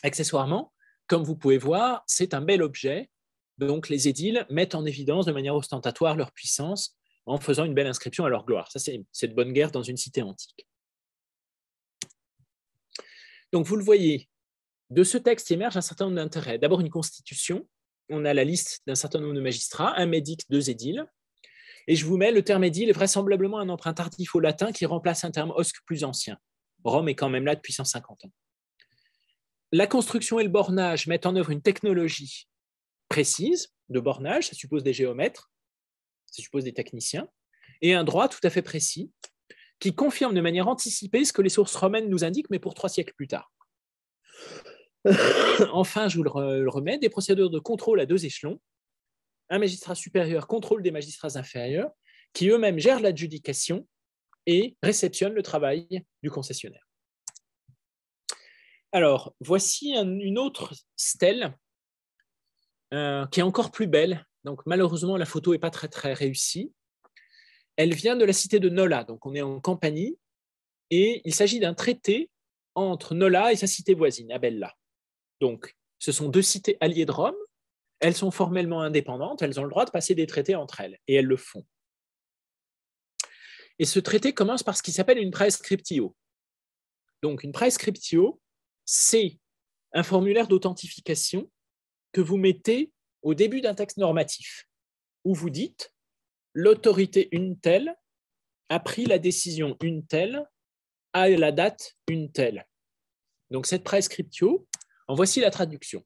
Speaker 2: Accessoirement, comme vous pouvez voir, c'est un bel objet. Donc les édiles mettent en évidence de manière ostentatoire leur puissance en faisant une belle inscription à leur gloire. Ça, c'est cette bonne guerre dans une cité antique. Donc, vous le voyez, de ce texte émerge un certain nombre d'intérêts. D'abord, une constitution. On a la liste d'un certain nombre de magistrats, un médic, deux édiles. Et je vous mets le terme édile, vraisemblablement un emprunt tardif au latin qui remplace un terme osque plus ancien. Rome est quand même là depuis 150 ans. La construction et le bornage mettent en œuvre une technologie précise de bornage, ça suppose des géomètres, ça suppose des techniciens, et un droit tout à fait précis qui confirme de manière anticipée ce que les sources romaines nous indiquent, mais pour trois siècles plus tard. enfin, je vous le remets, des procédures de contrôle à deux échelons. Un magistrat supérieur contrôle des magistrats inférieurs, qui eux-mêmes gèrent l'adjudication et réceptionnent le travail du concessionnaire. Alors, voici une autre stèle euh, qui est encore plus belle. Donc, malheureusement, la photo n'est pas très, très réussie. Elle vient de la cité de Nola, donc on est en Campanie, et il s'agit d'un traité entre Nola et sa cité voisine, Abella. Donc, ce sont deux cités alliées de Rome, elles sont formellement indépendantes, elles ont le droit de passer des traités entre elles, et elles le font. Et ce traité commence par ce qui s'appelle une prescriptio. Donc, une prescriptio, c'est un formulaire d'authentification que vous mettez au début d'un texte normatif, où vous dites l'autorité une telle a pris la décision une telle à la date une telle. Donc cette prescriptio, en voici la traduction.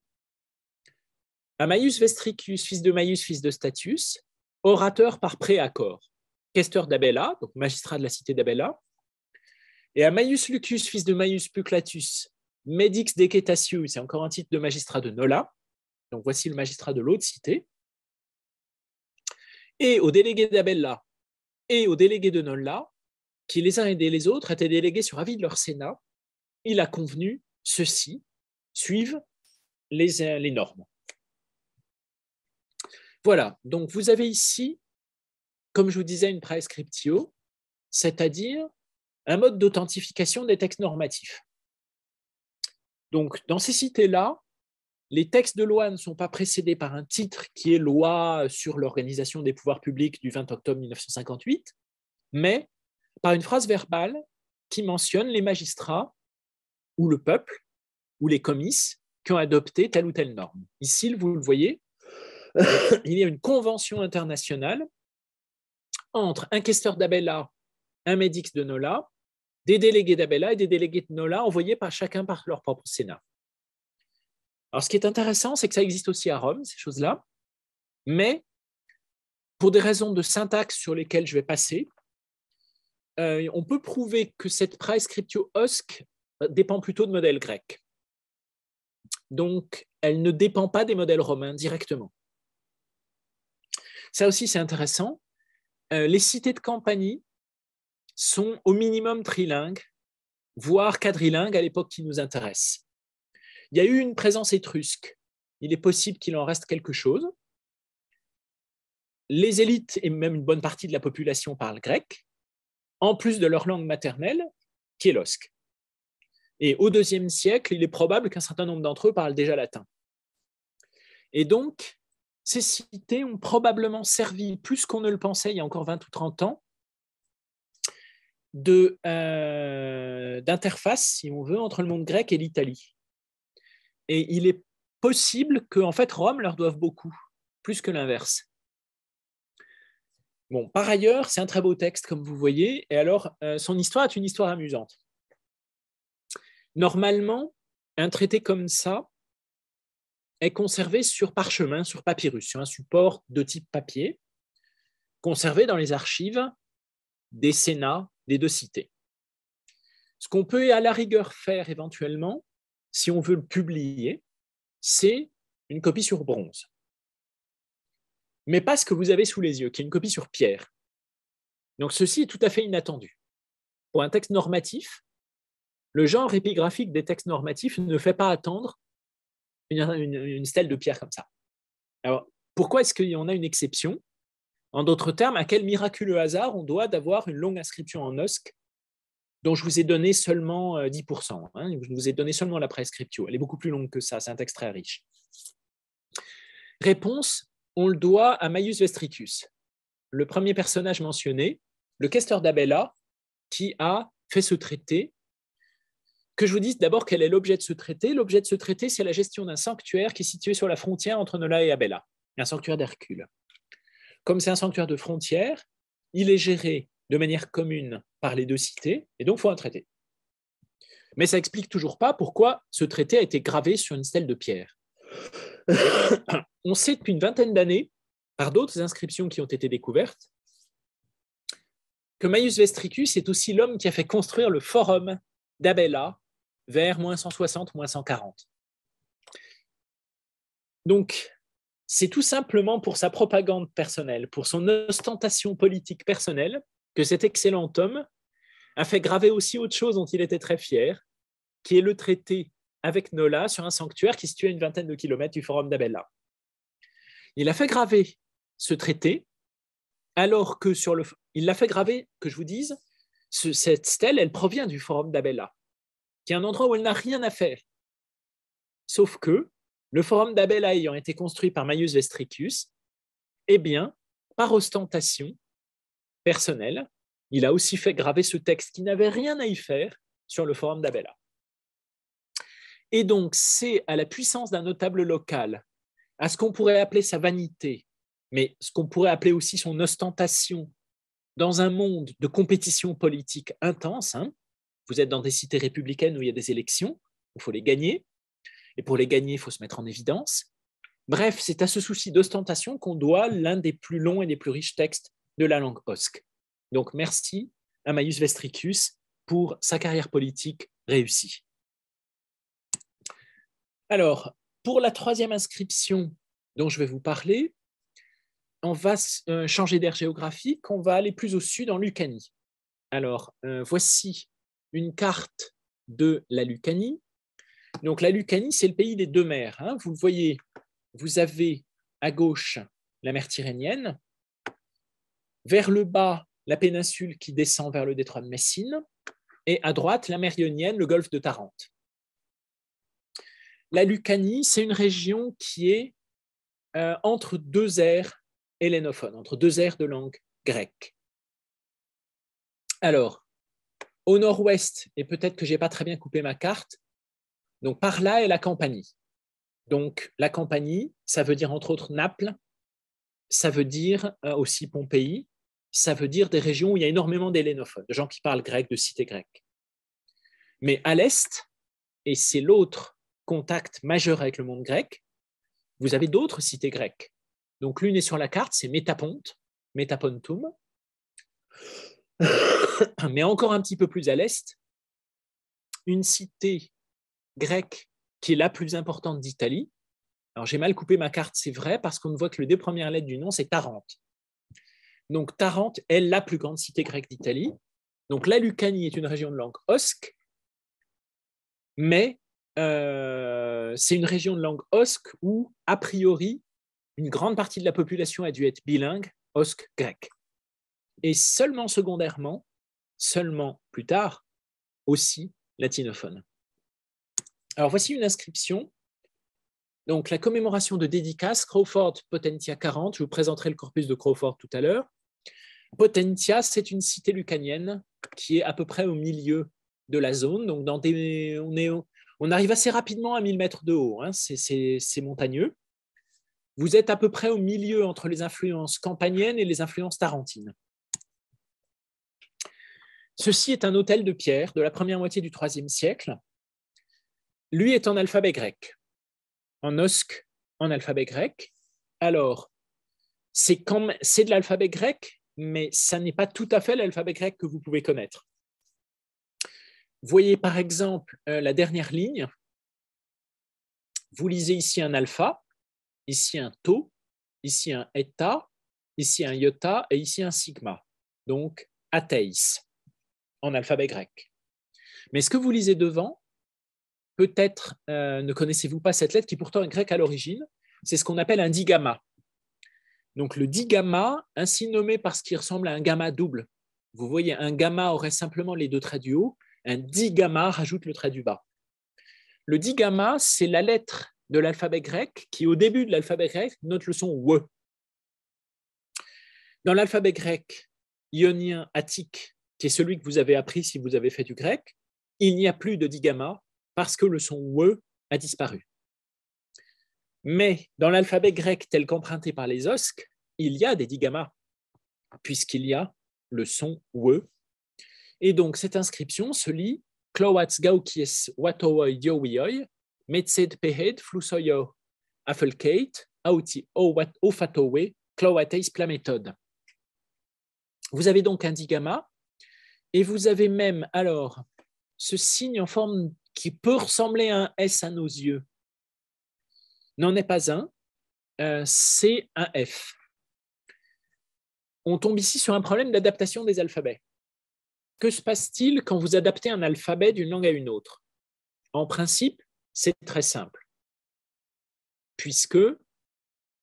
Speaker 2: Amaius Vestricus, fils de Maius, fils de Statius, orateur par préaccord, questeur d'Abella, donc magistrat de la cité d'Abella, et Amaius Lucius, fils de Maius Puclatus, Medix Decetatius, c'est encore un titre de magistrat de Nola, donc voici le magistrat de l'autre cité, et aux délégués d'Abella et aux délégués de Nolla, qui les uns et les autres étaient délégués sur avis de leur Sénat, il a convenu ceux-ci suivent les, euh, les normes. Voilà, donc vous avez ici, comme je vous disais, une prescriptio, c'est-à-dire un mode d'authentification des textes normatifs. Donc, dans ces cités-là, les textes de loi ne sont pas précédés par un titre qui est Loi sur l'organisation des pouvoirs publics du 20 octobre 1958, mais par une phrase verbale qui mentionne les magistrats ou le peuple ou les comices qui ont adopté telle ou telle norme. Ici, vous le voyez, il y a une convention internationale entre un questeur d'Abella, un médix de Nola, des délégués d'Abella et des délégués de Nola envoyés par chacun par leur propre Sénat. Alors, ce qui est intéressant, c'est que ça existe aussi à Rome, ces choses-là, mais pour des raisons de syntaxe sur lesquelles je vais passer, euh, on peut prouver que cette scriptio osc euh, dépend plutôt de modèles grecs. Donc, elle ne dépend pas des modèles romains directement. Ça aussi, c'est intéressant. Euh, les cités de Campanie sont au minimum trilingues, voire quadrilingues à l'époque qui nous intéresse. Il y a eu une présence étrusque. Il est possible qu'il en reste quelque chose. Les élites et même une bonne partie de la population parlent grec, en plus de leur langue maternelle, qui est l'osque. Et au deuxième siècle, il est probable qu'un certain nombre d'entre eux parlent déjà latin. Et donc, ces cités ont probablement servi, plus qu'on ne le pensait il y a encore 20 ou 30 ans, euh, d'interface, si on veut, entre le monde grec et l'Italie. Et il est possible que fait, Rome leur doive beaucoup, plus que l'inverse. Bon, par ailleurs, c'est un très beau texte, comme vous voyez. Et alors, euh, son histoire est une histoire amusante. Normalement, un traité comme ça est conservé sur parchemin, sur papyrus, sur un support de type papier, conservé dans les archives des sénats des deux cités. Ce qu'on peut à la rigueur faire éventuellement, si on veut le publier, c'est une copie sur bronze. Mais pas ce que vous avez sous les yeux, qui est une copie sur pierre. Donc ceci est tout à fait inattendu. Pour un texte normatif, le genre épigraphique des textes normatifs ne fait pas attendre une, stèle de pierre comme ça. Alors, pourquoi est-ce qu'il y en a une exception En d'autres termes, à quel miraculeux hasard on doit d'avoir une longue inscription en osque dont je vous ai donné seulement 10%. Euh, hein. je vous ai donné seulement la prescriptio. Elle est beaucoup plus longue que ça, c'est un texte très riche. Réponse, on le doit à Maius Vestricus, le premier personnage mentionné, le questeur d'Abella, qui a fait ce traité. Que je vous dise d'abord quel est l'objet de ce traité. L'objet de ce traité, c'est la gestion d'un sanctuaire qui est situé sur la frontière entre Nola et Abella, un sanctuaire d'Hercule. Comme c'est un sanctuaire de frontière, il est géré de manière commune par les deux cités, et donc faut un traité. Mais ça explique toujours pas pourquoi ce traité a été gravé sur une stèle de pierre. On sait depuis une vingtaine d'années, par d'autres inscriptions qui ont été découvertes, que Maius Vestricus est aussi l'homme qui a fait construire le forum d'Abella vers moins 160, 140. Donc, c'est tout simplement pour sa propagande personnelle, pour son ostentation politique personnelle, que cet excellent homme a fait graver aussi autre chose dont il était très fier, qui est le traité avec Nola sur un sanctuaire qui se situé à une vingtaine de kilomètres du forum d'Abella. Il a fait graver ce traité, alors que sur le... Il l'a fait graver, que je vous dise, cette stèle, elle provient du forum d'Abella, qui est un endroit où elle n'a rien à faire. Sauf que le forum d'Abella ayant été construit par Maius Vestricus, eh bien, par ostentation, personnel, il a aussi fait graver ce texte qui n'avait rien à y faire sur le forum d'Abella. Et donc, c'est à la puissance d'un notable local, à ce qu'on pourrait appeler sa vanité, mais ce qu'on pourrait appeler aussi son ostentation, dans un monde de compétition politique intense. Hein. vous êtes dans des cités républicaines où il y a des élections, il faut les gagner, et pour les gagner, il faut se mettre en évidence. Bref, c'est à ce souci d'ostentation qu'on doit l'un des plus longs et des plus riches textes de la langue osque. Donc merci à Maius Vestricus pour sa carrière politique réussie. Alors, pour la troisième inscription dont je vais vous parler, on va euh, changer d'aire géographique, on va aller plus au sud en Lucanie. Alors, euh, voici une carte de la Lucanie. Donc, la Lucanie, c'est le pays des deux mers. Hein. Vous le voyez, vous avez à gauche la mer Tyrrhénienne, vers le bas la péninsule qui descend vers le détroit de Messine, et à droite la mer Ionienne, le golfe de Tarente. La Lucanie, c'est une région qui est euh, entre deux aires hellénophones, entre deux aires de langue grecque. Alors, au nord-ouest, et peut-être que je n'ai pas très bien coupé ma carte, donc par là est la Campanie. Donc la Campanie, ça veut dire entre autres Naples, ça veut dire euh, aussi Pompéi, ça veut dire des régions où il y a énormément d'hélénophones, de gens qui parlent grec, de cités grecques. Mais à l'est, et c'est l'autre contact majeur avec le monde grec, vous avez d'autres cités grecques. Donc l'une est sur la carte, c'est Métaponte, Métapontum. Mais encore un petit peu plus à l'est, une cité grecque qui est la plus importante d'Italie. Alors j'ai mal coupé ma carte, c'est vrai, parce qu'on ne voit que les deux premières lettres du nom, c'est Tarente. Donc Tarente est la plus grande cité grecque d'Italie. Donc la Lucanie est une région de langue osque, mais euh, c'est une région de langue osque où, a priori, une grande partie de la population a dû être bilingue osque-grec. Et seulement secondairement, seulement plus tard, aussi latinophone. Alors voici une inscription. Donc la commémoration de dédicace, Crawford Potentia 40, je vous présenterai le corpus de Crawford tout à l'heure. Potentia, c'est une cité lucanienne qui est à peu près au milieu de la zone. Donc, dans on, est, on arrive assez rapidement à 1000 mètres de haut. Hein. c'est montagneux. Vous êtes à peu près au milieu entre les influences campaniennes et les influences tarentines. Ceci est un hôtel de pierre de la première moitié du IIIe siècle. Lui est en alphabet grec, en osque en alphabet grec. Alors, c'est de l'alphabet grec, mais ça n'est pas tout à fait l'alphabet grec que vous pouvez connaître. Voyez par exemple euh, la dernière ligne. Vous lisez ici un alpha, ici un tau, ici un eta, ici un iota et ici un sigma. Donc atheis en alphabet grec. Mais ce que vous lisez devant, peut-être euh, ne connaissez-vous pas cette lettre qui pourtant est grecque à l'origine, c'est ce qu'on appelle un digamma. Donc le 10 gamma, ainsi nommé parce qu'il ressemble à un gamma double. Vous voyez, un gamma aurait simplement les deux traits du haut, un 10 gamma rajoute le trait du bas. Le dit gamma, c'est la lettre de l'alphabet grec qui, au début de l'alphabet grec, note le son we. Dans l'alphabet grec ionien attique, qui est celui que vous avez appris si vous avez fait du grec, il n'y a plus de 10 gamma parce que le son we a disparu. Mais dans l'alphabet grec tel qu'emprunté par les osques, il y a des digamas, puisqu'il y a le son we. Et donc cette inscription se lit Vous avez donc un digama et vous avez même alors ce signe en forme qui peut ressembler à un S à nos yeux, n'en est pas un, euh, c'est un F. On tombe ici sur un problème d'adaptation des alphabets. Que se passe-t-il quand vous adaptez un alphabet d'une langue à une autre En principe, c'est très simple, puisque euh,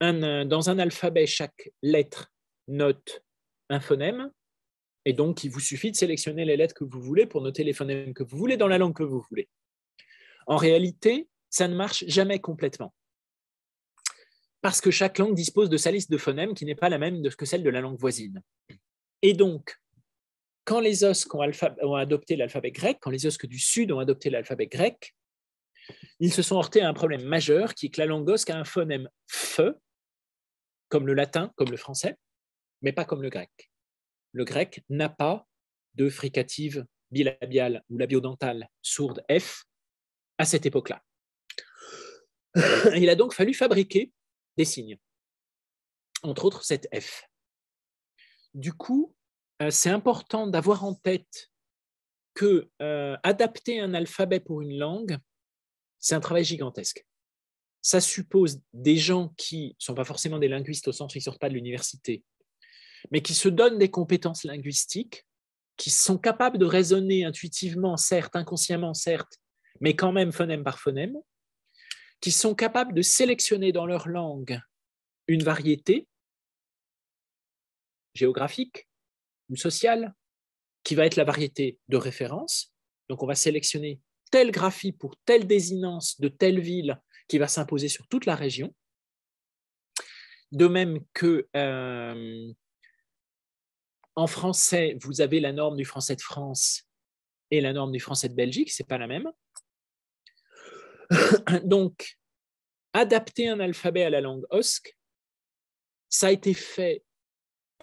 Speaker 2: dans un alphabet, chaque lettre note un phonème, et donc il vous suffit de sélectionner les lettres que vous voulez pour noter les phonèmes que vous voulez dans la langue que vous voulez. En réalité, ça ne marche jamais complètement parce que chaque langue dispose de sa liste de phonèmes qui n'est pas la même que celle de la langue voisine. Et donc, quand les osques ont, adopté l'alphabet grec, quand les osques du Sud ont adopté l'alphabet grec, ils se sont heurtés à un problème majeur qui est que la langue osque a un phonème f, comme le latin, comme le français, mais pas comme le grec. Le grec n'a pas de fricative bilabiale ou labiodentale sourde f à cette époque-là. Il a donc fallu fabriquer des signes, entre autres cette F. Du coup, euh, c'est important d'avoir en tête que euh, adapter un alphabet pour une langue, c'est un travail gigantesque. Ça suppose des gens qui ne sont pas forcément des linguistes au sens où ils ne sortent pas de l'université, mais qui se donnent des compétences linguistiques, qui sont capables de raisonner intuitivement, certes, inconsciemment, certes, mais quand même phonème par phonème, qui sont capables de sélectionner dans leur langue une variété géographique ou sociale qui va être la variété de référence. Donc on va sélectionner telle graphie pour telle désinence de telle ville qui va s'imposer sur toute la région. De même que euh, en français, vous avez la norme du français de France et la norme du français de Belgique, ce n'est pas la même. Donc, adapter un alphabet à la langue OSC, ça a été fait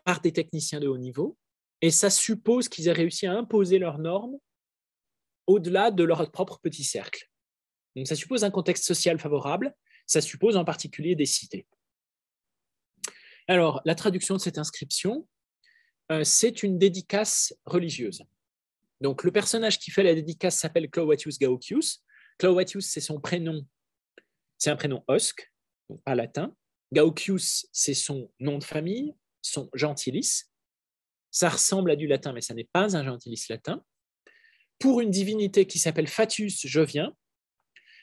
Speaker 2: par des techniciens de haut niveau, et ça suppose qu'ils aient réussi à imposer leurs normes au-delà de leur propre petit cercle. Donc ça suppose un contexte social favorable, ça suppose en particulier des cités. Alors, la traduction de cette inscription, euh, c'est une dédicace religieuse. Donc le personnage qui fait la dédicace s'appelle Clauatius Gauchius, Clauatius, c'est son prénom. C'est un prénom osque, donc pas latin. Gaucius, c'est son nom de famille, son gentilis. Ça ressemble à du latin, mais ça n'est pas un gentilice latin. Pour une divinité qui s'appelle Fatius, je viens.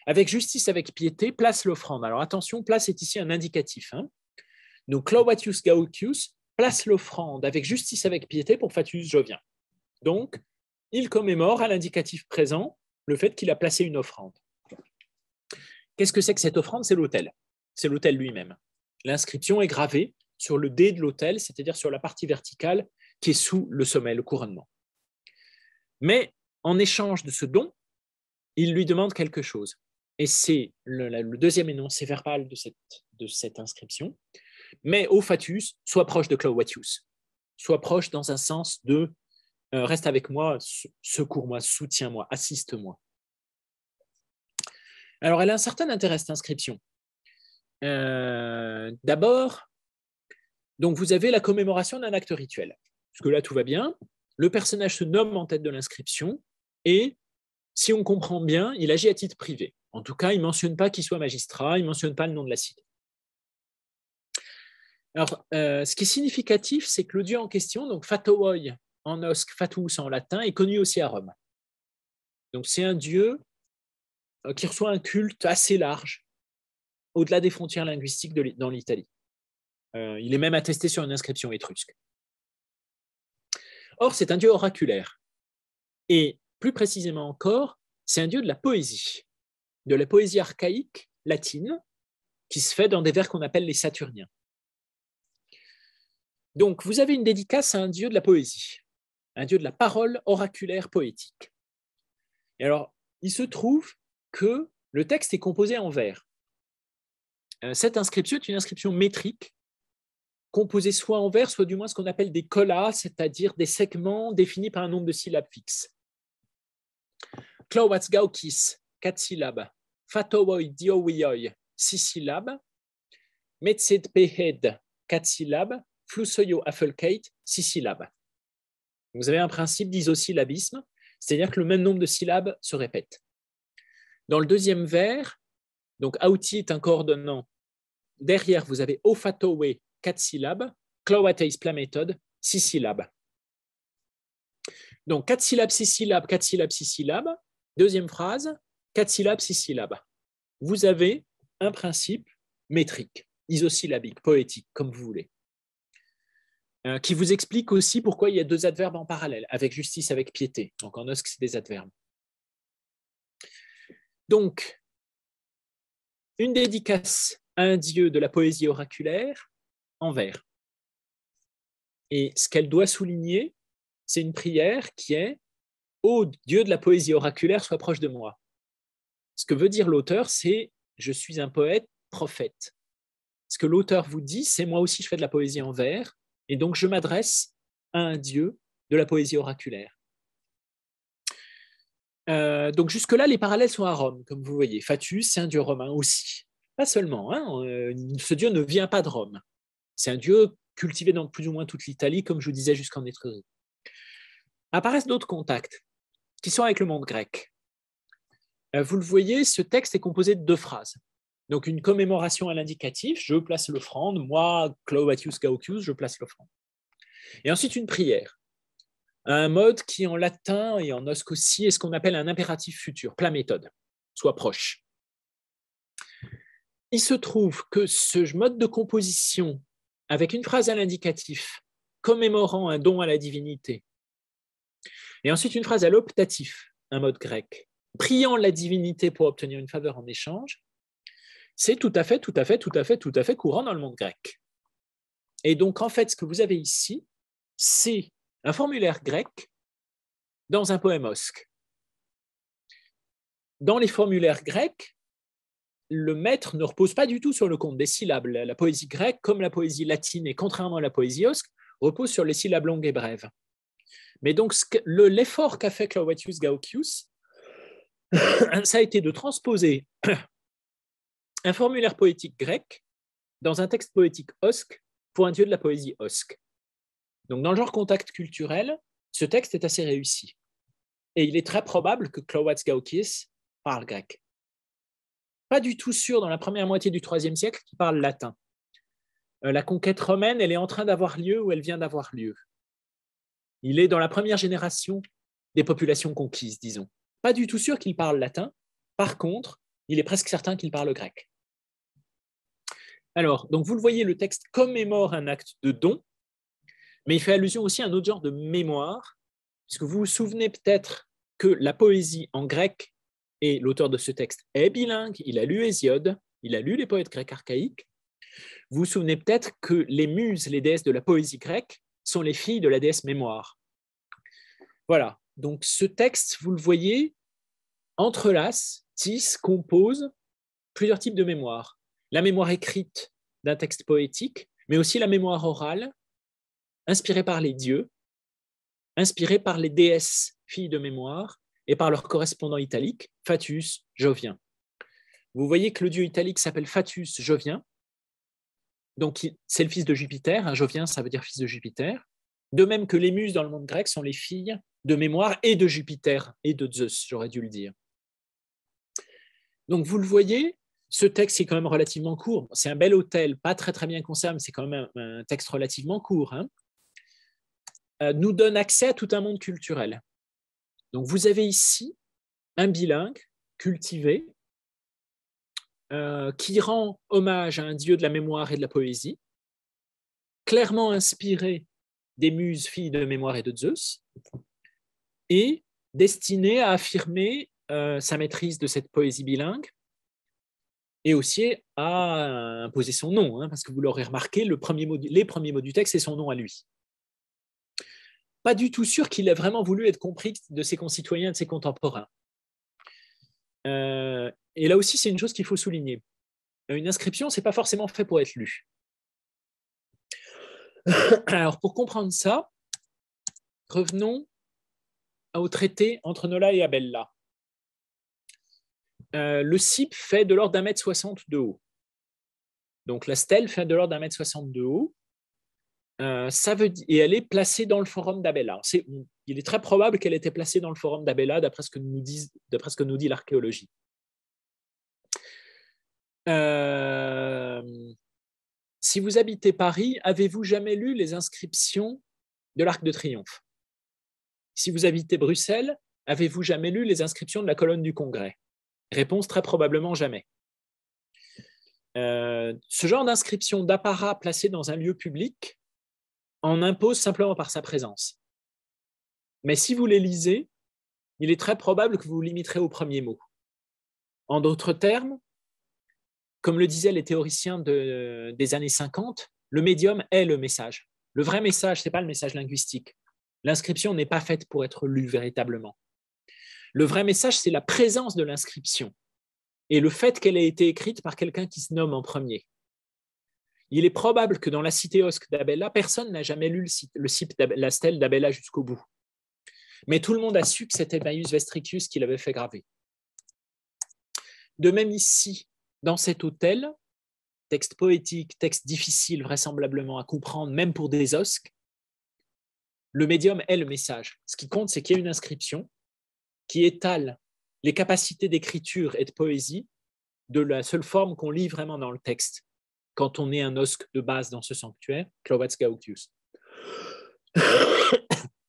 Speaker 2: Avec justice, avec piété, place l'offrande. Alors attention, place est ici un indicatif. Hein. Donc Clauatius Gaucius place l'offrande avec justice, avec piété pour Fatius, Jovien. Donc, il commémore à l'indicatif présent le fait qu'il a placé une offrande. Qu'est-ce que c'est que cette offrande C'est l'autel. C'est l'autel lui-même. L'inscription est gravée sur le dé de l'autel, c'est-à-dire sur la partie verticale qui est sous le sommet, le couronnement. Mais en échange de ce don, il lui demande quelque chose. Et c'est le, deuxième énoncé verbal de cette, inscription. Mais au fatus, soit proche de Clauatius, soit proche dans un sens de euh, reste avec moi, secours-moi, soutiens-moi, assiste-moi. Alors, elle a un certain intérêt, cette inscription. Euh, d'abord, donc vous avez la commémoration d'un acte rituel. Parce que là, tout va bien. Le personnage se nomme en tête de l'inscription et, si on comprend bien, il agit à titre privé. En tout cas, il ne mentionne pas qu'il soit magistrat, il ne mentionne pas le nom de la cité. Alors, euh, ce qui est significatif, c'est que le dieu en question, donc Fatowoy, osc, Fatus en latin, est connu aussi à Rome. Donc c'est un dieu euh, qui reçoit un culte assez large, au-delà des frontières linguistiques dans l'Italie. Euh, il est même attesté sur une inscription étrusque. Or, c'est un dieu oraculaire. Et plus précisément encore, c'est un dieu de la poésie, de la poésie archaïque latine, qui se fait dans des vers qu'on appelle les saturniens. Donc, vous avez une dédicace à un dieu de la poésie un dieu de la parole oraculaire poétique. Et alors, il se trouve que le texte est composé en vers. Euh, cette inscription est une inscription métrique, composée soit en vers, soit du moins ce qu'on appelle des collas, c'est-à-dire des segments définis par un nombre de syllabes fixes. gaukis 4 syllabes. Fatowoi diowiyoy 6 syllabes. Metzed pehed, 4 syllabes. Flusoyo afelkate, 6 syllabes. Vous avez un principe d'isosyllabisme, c'est-à-dire que le même nombre de syllabes se répète. Dans le deuxième vers, donc aouti est un coordonnant. Derrière, vous avez ofatowe, quatre syllabes, Pla plamethode, six syllabes. Donc quatre syllabes, six syllabes, quatre syllabes, six syllabes. Deuxième phrase, quatre syllabes, six syllabes. Vous avez un principe métrique, isosyllabique, poétique, comme vous voulez. Euh, qui vous explique aussi pourquoi il y a deux adverbes en parallèle, avec justice, avec piété. Donc en osque, c'est des adverbes. Donc, une dédicace à un dieu de la poésie oraculaire en vers. Et ce qu'elle doit souligner, c'est une prière qui est Ô Dieu de la poésie oraculaire, sois proche de moi. Ce que veut dire l'auteur, c'est Je suis un poète, prophète. Ce que l'auteur vous dit, c'est Moi aussi, je fais de la poésie en vers. Et donc, je m'adresse à un dieu de la poésie oraculaire. Euh, donc jusque-là, les parallèles sont à Rome, comme vous voyez. Fatus, c'est un dieu romain aussi. Pas seulement, hein, euh, ce dieu ne vient pas de Rome. C'est un dieu cultivé dans plus ou moins toute l'Italie, comme je vous disais jusqu'en Étrurie. Apparaissent d'autres contacts qui sont avec le monde grec. Euh, vous le voyez, ce texte est composé de deux phrases. Donc une commémoration à l'indicatif, je place l'offrande, moi, Clovatius Gaucius, je place l'offrande. Et ensuite une prière, un mode qui en latin et en osque aussi est ce qu'on appelle un impératif futur, plat méthode, soit proche. Il se trouve que ce mode de composition avec une phrase à l'indicatif commémorant un don à la divinité, et ensuite une phrase à l'optatif, un mode grec, priant la divinité pour obtenir une faveur en échange, c'est tout à fait, tout à fait, tout à fait, tout à fait courant dans le monde grec. Et donc, en fait, ce que vous avez ici, c'est un formulaire grec dans un poème osque. Dans les formulaires grecs, le maître ne repose pas du tout sur le compte des syllabes. La poésie grecque, comme la poésie latine et contrairement à la poésie osque, repose sur les syllabes longues et brèves. Mais donc, l'effort qu'a fait Claudius Gaucius, ça a été de transposer un formulaire poétique grec dans un texte poétique osque pour un dieu de la poésie osque. Donc, dans le genre contact culturel, ce texte est assez réussi. Et il est très probable que Klowatz Gaukis parle grec. Pas du tout sûr dans la première moitié du IIIe siècle qu'il parle latin. Euh, la conquête romaine, elle est en train d'avoir lieu ou elle vient d'avoir lieu. Il est dans la première génération des populations conquises, disons. Pas du tout sûr qu'il parle latin. Par contre, il est presque certain qu'il parle grec. Alors, donc vous le voyez, le texte commémore un acte de don, mais il fait allusion aussi à un autre genre de mémoire, puisque vous vous souvenez peut-être que la poésie en grec, et l'auteur de ce texte est bilingue, il a lu Hésiode, il a lu les poètes grecs archaïques. Vous vous souvenez peut-être que les muses, les déesses de la poésie grecque, sont les filles de la déesse mémoire. Voilà, donc ce texte, vous le voyez, entrelace, tisse, compose plusieurs types de mémoire la mémoire écrite d'un texte poétique, mais aussi la mémoire orale, inspirée par les dieux, inspirée par les déesses filles de mémoire et par leur correspondant italique, Fatus, Jovien. Vous voyez que le dieu italique s'appelle Fatus Jovien, donc c'est le fils de Jupiter, un hein. Jovien ça veut dire fils de Jupiter, de même que les muses dans le monde grec sont les filles de mémoire et de Jupiter et de Zeus, j'aurais dû le dire. Donc vous le voyez, ce texte est quand même relativement court. C'est un bel hôtel, pas très très bien conservé, mais c'est quand même un, texte relativement court. Hein. Euh, nous donne accès à tout un monde culturel. Donc vous avez ici un bilingue cultivé euh, qui rend hommage à un dieu de la mémoire et de la poésie, clairement inspiré des muses filles de mémoire et de Zeus, et destiné à affirmer euh, sa maîtrise de cette poésie bilingue et aussi à imposer son nom, hein, parce que vous l'aurez remarqué, les premiers mots du texte, c'est son nom à lui. Pas du tout sûr qu'il ait vraiment voulu être compris de ses concitoyens de ses contemporains. Euh, et là aussi, c'est une chose qu'il faut souligner. Euh, une inscription, ce n'est pas forcément fait pour être lu. Alors, pour comprendre ça, revenons au traité entre Nola et Abella. Euh, le CIP fait de l'ordre d'un mètre soixante de haut. Donc la stèle fait de l'ordre d'un mètre soixante de haut. Euh, ça veut et elle est placée dans le forum d'Abella. il est très probable qu'elle était placée dans le forum d'Abella, d'après ce que nous dit, d'après ce que nous dit l'archéologie. Euh, si vous habitez Paris, avez-vous jamais lu les inscriptions de l'Arc de Triomphe Si vous habitez Bruxelles, avez-vous jamais lu les inscriptions de la colonne du Congrès Réponse très probablement jamais. Euh, ce genre d'inscription d'apparat placé dans un lieu public en impose simplement par sa présence. Mais si vous les lisez, il est très probable que vous vous limiterez au premier mot. En d'autres termes, comme le disaient les théoriciens des années 50, le médium est le message. Le vrai message, ce n'est pas le message linguistique. L'inscription n'est pas faite pour être lue véritablement. Le vrai message, c'est la présence de l'inscription et le fait qu'elle ait été écrite par quelqu'un qui se nomme en premier. Il est probable que dans la cité osque d'Abella, personne n'a jamais lu le site, la stèle d'Abella jusqu'au bout. Mais tout le monde a su que c'était Maius Vestricius qui l'avait fait graver. De même ici, dans cet hôtel, texte poétique, texte difficile vraisemblablement à comprendre, même pour des osques, le médium est le message. Ce qui compte, c'est qu'il y a une inscription qui étale les capacités d'écriture et de poésie de la seule forme qu'on lit vraiment dans le texte quand on est un osque de base dans ce sanctuaire, Clawatz Gaucius.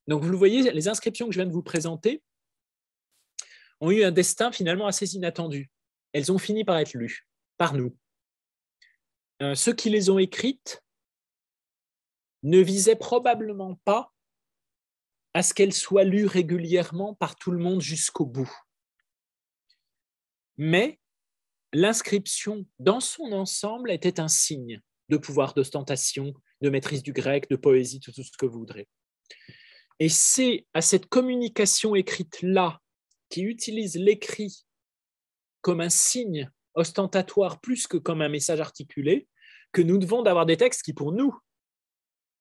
Speaker 2: Donc vous le voyez, les inscriptions que je viens de vous présenter ont eu un destin finalement assez inattendu. Elles ont fini par être lues par nous. Euh, ceux qui les ont écrites ne visaient probablement pas à ce qu'elle soit lue régulièrement par tout le monde jusqu'au bout. Mais l'inscription dans son ensemble était un signe de pouvoir d'ostentation, de maîtrise du grec, de poésie, tout ce que vous voudrez. Et c'est à cette communication écrite-là, qui utilise l'écrit comme un signe ostentatoire plus que comme un message articulé, que nous devons d'avoir des textes qui, pour nous,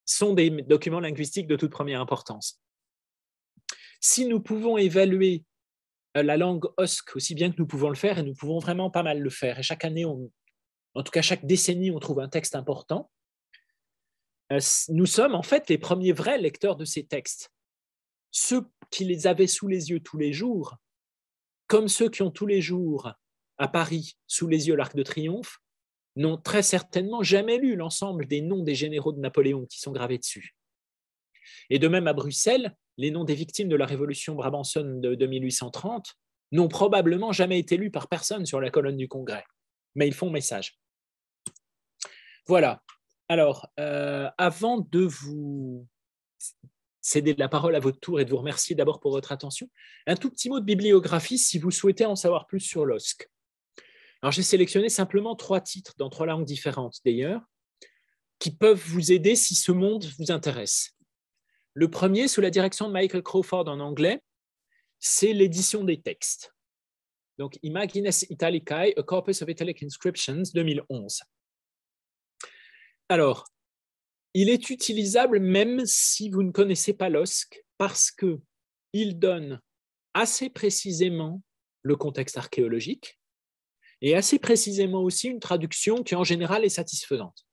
Speaker 2: sont des documents linguistiques de toute première importance. Si nous pouvons évaluer euh, la langue OSC aussi bien que nous pouvons le faire, et nous pouvons vraiment pas mal le faire, et chaque année, en tout cas chaque décennie, on trouve un texte important, euh, nous sommes en fait les premiers vrais lecteurs de ces textes. Ceux qui les avaient sous les yeux tous les jours, comme ceux qui ont tous les jours à Paris sous les yeux l'Arc de Triomphe, n'ont très certainement jamais lu l'ensemble des noms des généraux de Napoléon qui sont gravés dessus. Et de même à Bruxelles, les noms des victimes de la révolution brabançonne de, 1830 n'ont probablement jamais été lus par personne sur la colonne du Congrès, mais ils font message. Voilà. Alors, euh, avant de vous céder la parole à votre tour et de vous remercier d'abord pour votre attention, un tout petit mot de bibliographie si vous souhaitez en savoir plus sur l'OSC. Alors, j'ai sélectionné simplement trois titres dans trois langues différentes d'ailleurs, qui peuvent vous aider si ce monde vous intéresse. Le premier, sous la direction de Michael Crawford en anglais, c'est l'édition des textes. Donc, Imagines Italicae, A Corpus of Italic Inscriptions, 2011. Alors, il est utilisable même si vous ne connaissez pas l'OSC, parce que donne assez précisément le contexte archéologique et assez précisément aussi une traduction qui en général est satisfaisante.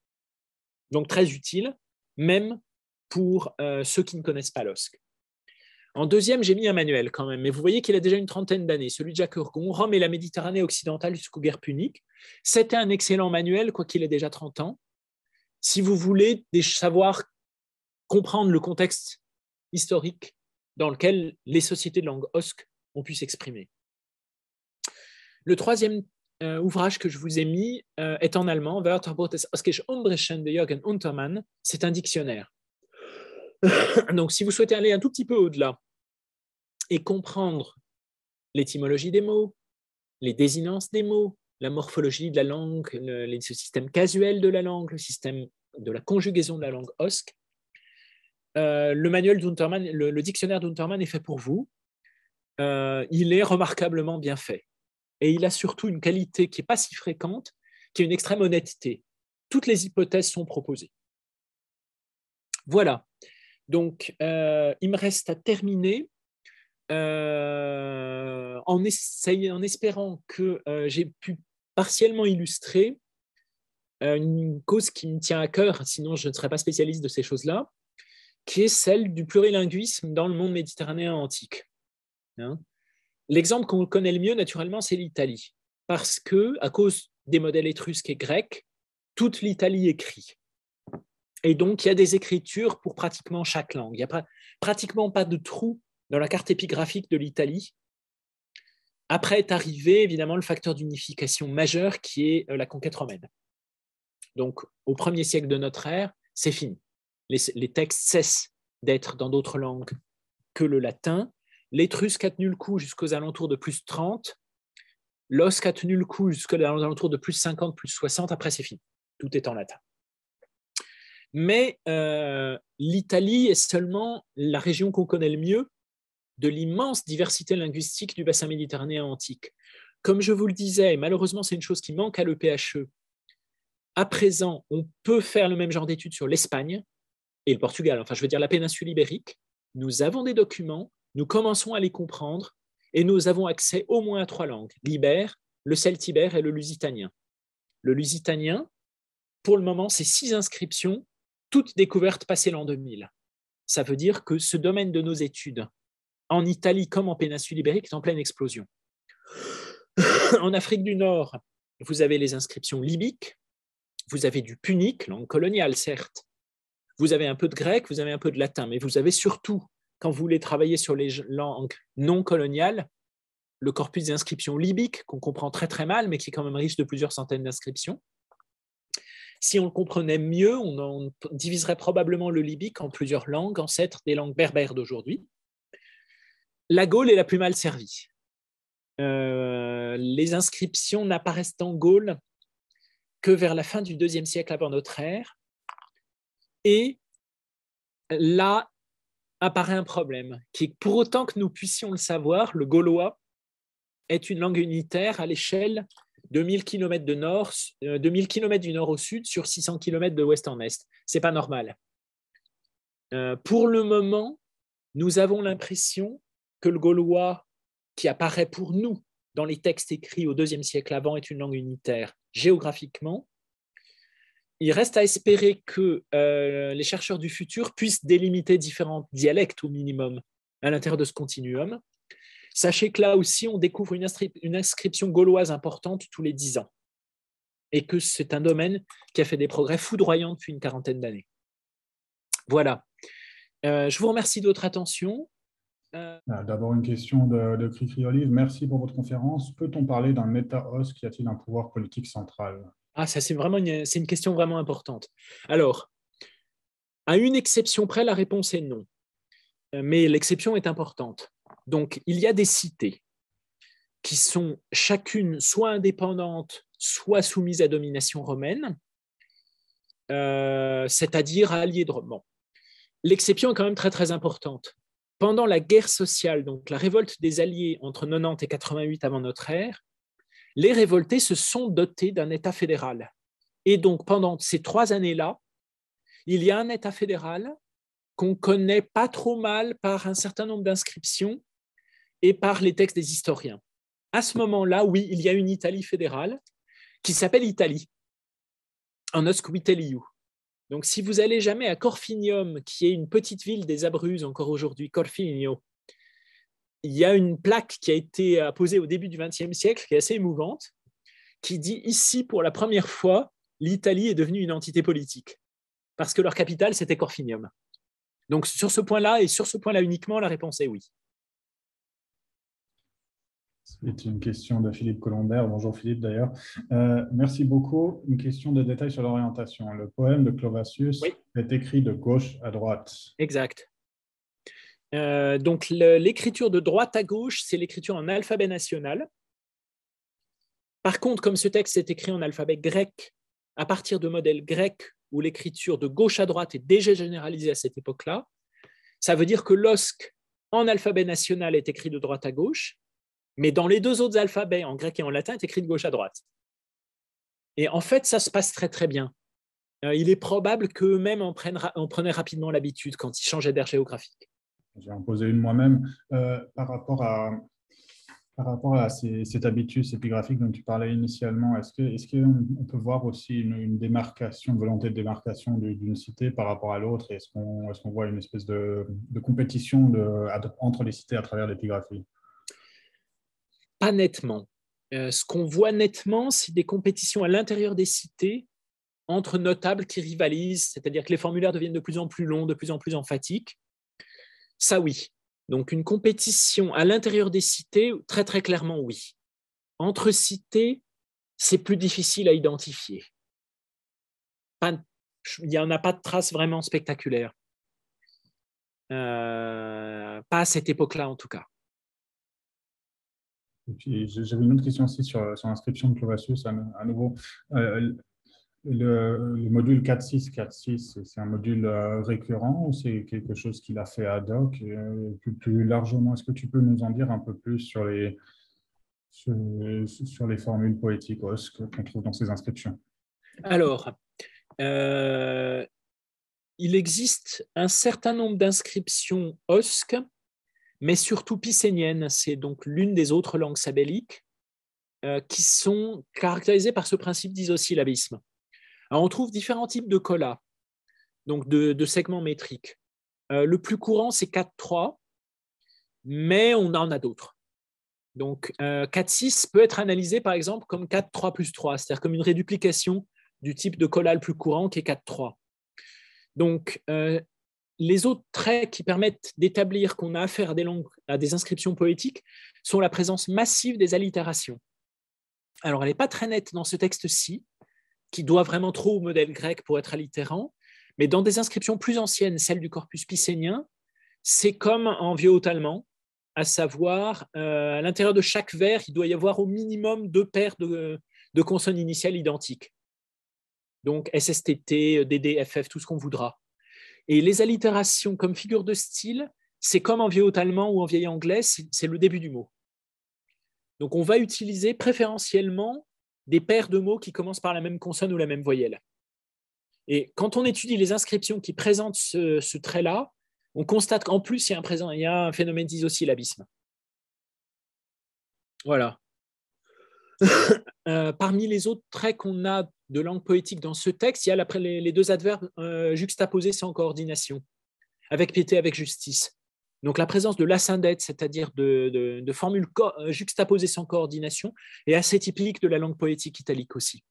Speaker 2: Donc très utile, même pour euh, ceux qui ne connaissent pas l'OSC. En deuxième, j'ai mis un manuel quand même, mais vous voyez qu'il a déjà une trentaine d'années, celui de Jacques Urgon, Rome et la Méditerranée occidentale jusqu'aux guerres puniques. C'était un excellent manuel, quoiqu'il ait déjà 30 ans. Si vous voulez savoir comprendre le contexte historique dans lequel les sociétés de langue osque ont pu s'exprimer. Le troisième euh, ouvrage que je vous ai mis euh, est en allemand, Wörterbuch des Oskisch de Jürgen Untermann. C'est un dictionnaire. Donc, si vous souhaitez aller un tout petit peu au-delà et comprendre l'étymologie des mots, les désinences des mots, la morphologie de la langue, le, système casuel de la langue, le système de la conjugaison de la langue OSC, euh, le manuel d'Untermann, le, dictionnaire d'Untermann est fait pour vous. Euh, il est remarquablement bien fait. Et il a surtout une qualité qui n'est pas si fréquente, qui est une extrême honnêteté. Toutes les hypothèses sont proposées. Voilà. Donc, euh, il me reste à terminer euh, en, espérant que euh, j'ai pu partiellement illustrer une cause qui me tient à cœur, sinon je ne serais pas spécialiste de ces choses-là, qui est celle du plurilinguisme dans le monde méditerranéen antique. Hein. L'exemple qu'on connaît le mieux, naturellement, c'est l'Italie, parce que, à cause des modèles étrusques et grecs, toute l'Italie écrit. Et donc, il y a des écritures pour pratiquement chaque langue. Il n'y a pratiquement pas de trou dans la carte épigraphique de l'Italie. Après est arrivé évidemment le facteur d'unification majeur qui est euh, la conquête romaine. Donc, au premier siècle de notre ère, c'est fini. Les, les, textes cessent d'être dans d'autres langues que le latin. L'étrusque a tenu le coup jusqu'aux alentours de plus 30. L'osque a tenu le coup jusqu'aux alentours de plus 50, plus 60. Après, c'est fini. Tout est en latin. Mais euh, l'Italie est seulement la région qu'on connaît le mieux de l'immense diversité linguistique du bassin méditerranéen antique. Comme je vous le disais, malheureusement c'est une chose qui manque à l'EPHE, à présent on peut faire le même genre d'études sur l'Espagne et le Portugal, enfin je veux dire la péninsule ibérique. Nous avons des documents, nous commençons à les comprendre et nous avons accès au moins à trois langues, l'ibère, le celtibère et le lusitanien. Le lusitanien, pour le moment, c'est six inscriptions toute découverte passée l'an 2000. Ça veut dire que ce domaine de nos études, en Italie comme en péninsule ibérique, est en pleine explosion. en Afrique du Nord, vous avez les inscriptions libyques, vous avez du punique, langue coloniale certes, vous avez un peu de grec, vous avez un peu de latin, mais vous avez surtout, quand vous voulez travailler sur les langues non coloniales, le corpus d'inscriptions libyques qu'on comprend très très mal, mais qui est quand même riche de plusieurs centaines d'inscriptions. Si on le comprenait mieux, on, diviserait probablement le libique en plusieurs langues, ancêtres des langues berbères d'aujourd'hui. La Gaule est la plus mal servie. Euh, les inscriptions n'apparaissent en Gaule que vers la fin du IIe siècle avant notre ère. Et là apparaît un problème, qui est pour autant que nous puissions le savoir, le gaulois est une langue unitaire à l'échelle 2000 km de nord, 2000 euh, km du nord au sud sur 600 km de ouest en est. C'est pas normal. Euh, pour le moment, nous avons l'impression que le gaulois qui apparaît pour nous dans les textes écrits au IIe siècle avant est une langue unitaire géographiquement. Il reste à espérer que euh, les chercheurs du futur puissent délimiter différents dialectes au minimum à l'intérieur de ce continuum. Sachez que là aussi, on découvre une, inscription gauloise importante tous les dix ans et que c'est un domaine qui a fait des progrès foudroyants depuis une quarantaine d'années. Voilà. Euh, je vous remercie de votre attention.
Speaker 1: Euh, ah, d'abord une question de, de Cricri Merci pour votre conférence. Peut-on parler d'un méta qui a-t-il un pouvoir politique
Speaker 2: central Ah, ça c'est vraiment une question vraiment importante. Alors, à une exception près, la réponse est non. Euh, mais l'exception est importante. Donc, il y a des cités qui sont chacune soit indépendantes, soit soumises à domination romaine, euh, c'est-à-dire alliées de Rome. L'exception est quand même très très importante. Pendant la guerre sociale, donc la révolte des alliés entre 90 et 88 avant notre ère, les révoltés se sont dotés d'un État fédéral. Et donc pendant ces trois années-là, il y a un État fédéral qu'on connaît pas trop mal par un certain nombre d'inscriptions et par les textes des historiens. À ce moment-là, oui, il y a une Italie fédérale qui s'appelle Italie, en you Donc, si vous allez jamais à Corfinium, qui est une petite ville des Abruzes encore aujourd'hui, Corfinio, il y a une plaque qui a été posée au début du XXe siècle, qui est assez émouvante, qui dit ici, pour la première fois, l'Italie est devenue une entité politique, parce que leur capitale, c'était Corfinium. Donc, sur ce point-là, et sur ce point-là uniquement, la réponse est oui.
Speaker 1: C'est une question de Philippe Colombert. Bonjour Philippe d'ailleurs. Euh, merci beaucoup. Une question de détail sur l'orientation. Le poème de Clovasius est écrit de gauche
Speaker 2: à droite. Exact. Euh, donc l'écriture de droite à gauche, c'est l'écriture en alphabet national. Par contre, comme ce texte est écrit en alphabet grec, à partir de modèles grecs où l'écriture de gauche à droite est déjà généralisée à cette époque-là, ça veut dire que l'OSC en alphabet national est écrit de droite à gauche, mais dans les deux autres alphabets, en grec et en latin, est écrit de gauche à droite. Et en fait, ça se passe très très bien. Euh, il est probable qu'eux-mêmes en, en, prenaient rapidement l'habitude quand ils changeaient d'air géographique.
Speaker 1: J'ai posé une moi-même euh, par rapport à, par rapport à cette habitude épigraphique dont tu parlais initialement, est-ce qu'on peut voir aussi une, démarcation, une volonté de démarcation d'une cité par rapport à l'autre Est-ce qu'on voit une espèce de, compétition entre les cités à travers l'épigraphie
Speaker 2: pas nettement. Euh, ce qu'on voit nettement, c'est des compétitions à l'intérieur des cités entre notables qui rivalisent, c'est-à-dire que les formulaires deviennent de plus en plus longs, de plus en plus emphatiques. Ça, oui. Donc, une compétition à l'intérieur des cités, très très clairement, oui. Entre cités, c'est plus difficile à identifier. il n'y en a pas de traces vraiment spectaculaires. Euh, pas à cette époque-là, en tout cas.
Speaker 1: J'avais une autre question aussi sur, sur l'inscription de Clovasus, à, à nouveau. Euh, le, le, module 4.6, c'est un module euh, récurrent ou c'est quelque chose qu'il a fait ad hoc euh, plus, largement, est-ce que tu peux nous en dire un peu plus sur les, sur, les formules poétiques qu'on trouve dans ces inscriptions
Speaker 2: Alors, il existe un certain nombre d'inscriptions OSC e mais surtout picénienne. C'est donc l'une des autres langues sabelliques euh, qui sont caractérisées par ce principe d'isosyllabisme. on trouve différents types de colas, donc de, segments métriques. Euh, le plus courant, c'est 4-3, mais on en a d'autres. Donc euh, 4-6 peut être analysé par exemple comme 4-3 plus 3, c'est-à-dire comme une réduplication du type de cola le plus courant qui est 4-3. Donc, euh, les autres traits qui permettent d'établir qu'on a affaire à des, inscriptions poétiques sont la présence massive des allitérations. Alors, elle n'est pas très nette dans ce texte-ci, qui doit vraiment trop au modèle grec pour être allitérant, mais dans des inscriptions plus anciennes, celles du corpus picénien, c'est comme en vieux haut-allemand, à savoir, euh, à l'intérieur de chaque vers, il doit y avoir au minimum deux paires de, de consonnes initiales identiques. Donc SSTT, FF, tout ce qu'on voudra. Et les allitérations comme figure de style, c'est comme en vieux haut allemand ou en vieil anglais, c'est le début du mot. Donc on va utiliser préférentiellement des paires de mots qui commencent par la même consonne ou la même voyelle. Et quand on étudie les inscriptions qui présentent ce, trait-là, on constate qu'en plus, il y, a un présent, il y a un phénomène d'isosyllabisme. Voilà. Euh, parmi les autres traits qu'on a de langue poétique dans ce texte, il y a les, deux adverbes euh, juxtaposés sans coordination, avec piété, avec justice. Donc la présence de syndète c'est-à-dire de, formules euh, juxtaposées sans coordination, est assez typique de la langue poétique italique aussi.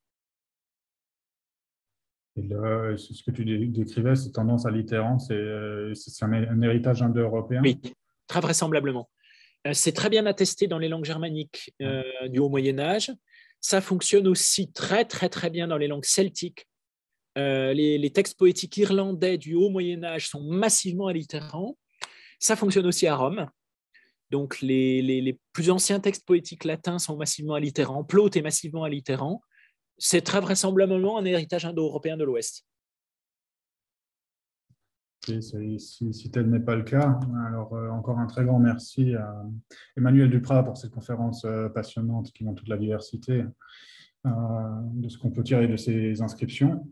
Speaker 1: Et là, ce que tu décrivais, cette tendance à l'ittérance, c'est un, un, héritage indo-européen Oui,
Speaker 2: très vraisemblablement. Euh, c'est très bien attesté dans les langues germaniques euh, du Haut Moyen Âge. Ça fonctionne aussi très très très bien dans les langues celtiques. Euh, les, textes poétiques irlandais du Haut Moyen Âge sont massivement allitérants. Ça fonctionne aussi à Rome. Donc les, plus anciens textes poétiques latins sont massivement allitérants. Plaute est massivement allitérant. C'est très vraisemblablement un héritage indo-européen de l'Ouest
Speaker 1: si, tel n'est pas le cas, alors euh, encore un très grand merci à Emmanuel Duprat pour cette conférence euh, passionnante qui montre toute la diversité euh, de ce qu'on peut tirer de ces inscriptions.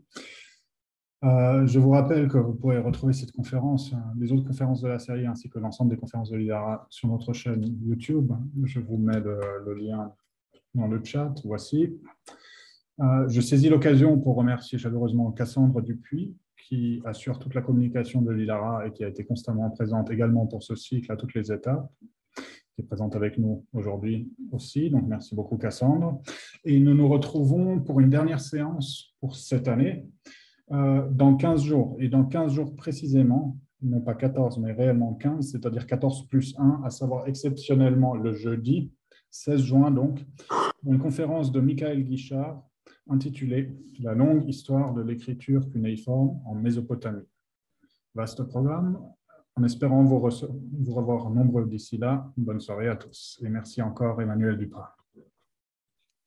Speaker 1: je vous rappelle que vous pourrez retrouver cette conférence, les autres conférences de la série ainsi que l'ensemble des conférences de l'IDARA sur notre chaîne YouTube. Je vous mets le, le lien dans le chat, voici. je saisis l'occasion pour remercier chaleureusement Cassandre Dupuis, qui assure toute la communication de l'ILARA et qui a été constamment présente également pour ce cycle à toutes les étapes, qui est présente avec nous aujourd'hui aussi. Donc, merci beaucoup, Cassandre. Et nous nous retrouvons pour une dernière séance pour cette année euh, dans 15 jours. Et dans 15 jours précisément, non pas 14, mais réellement 15, c'est-à-dire 14 plus 1, à savoir exceptionnellement le jeudi 16 juin, donc, une conférence de Michael Guichard intitulé La longue histoire de l'écriture cunéiforme en Mésopotamie. Vaste programme, en espérant vous, revoir nombreux d'ici là. Bonne soirée à tous
Speaker 2: et merci encore Emmanuel Duprat.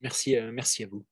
Speaker 2: Merci, euh, merci à vous.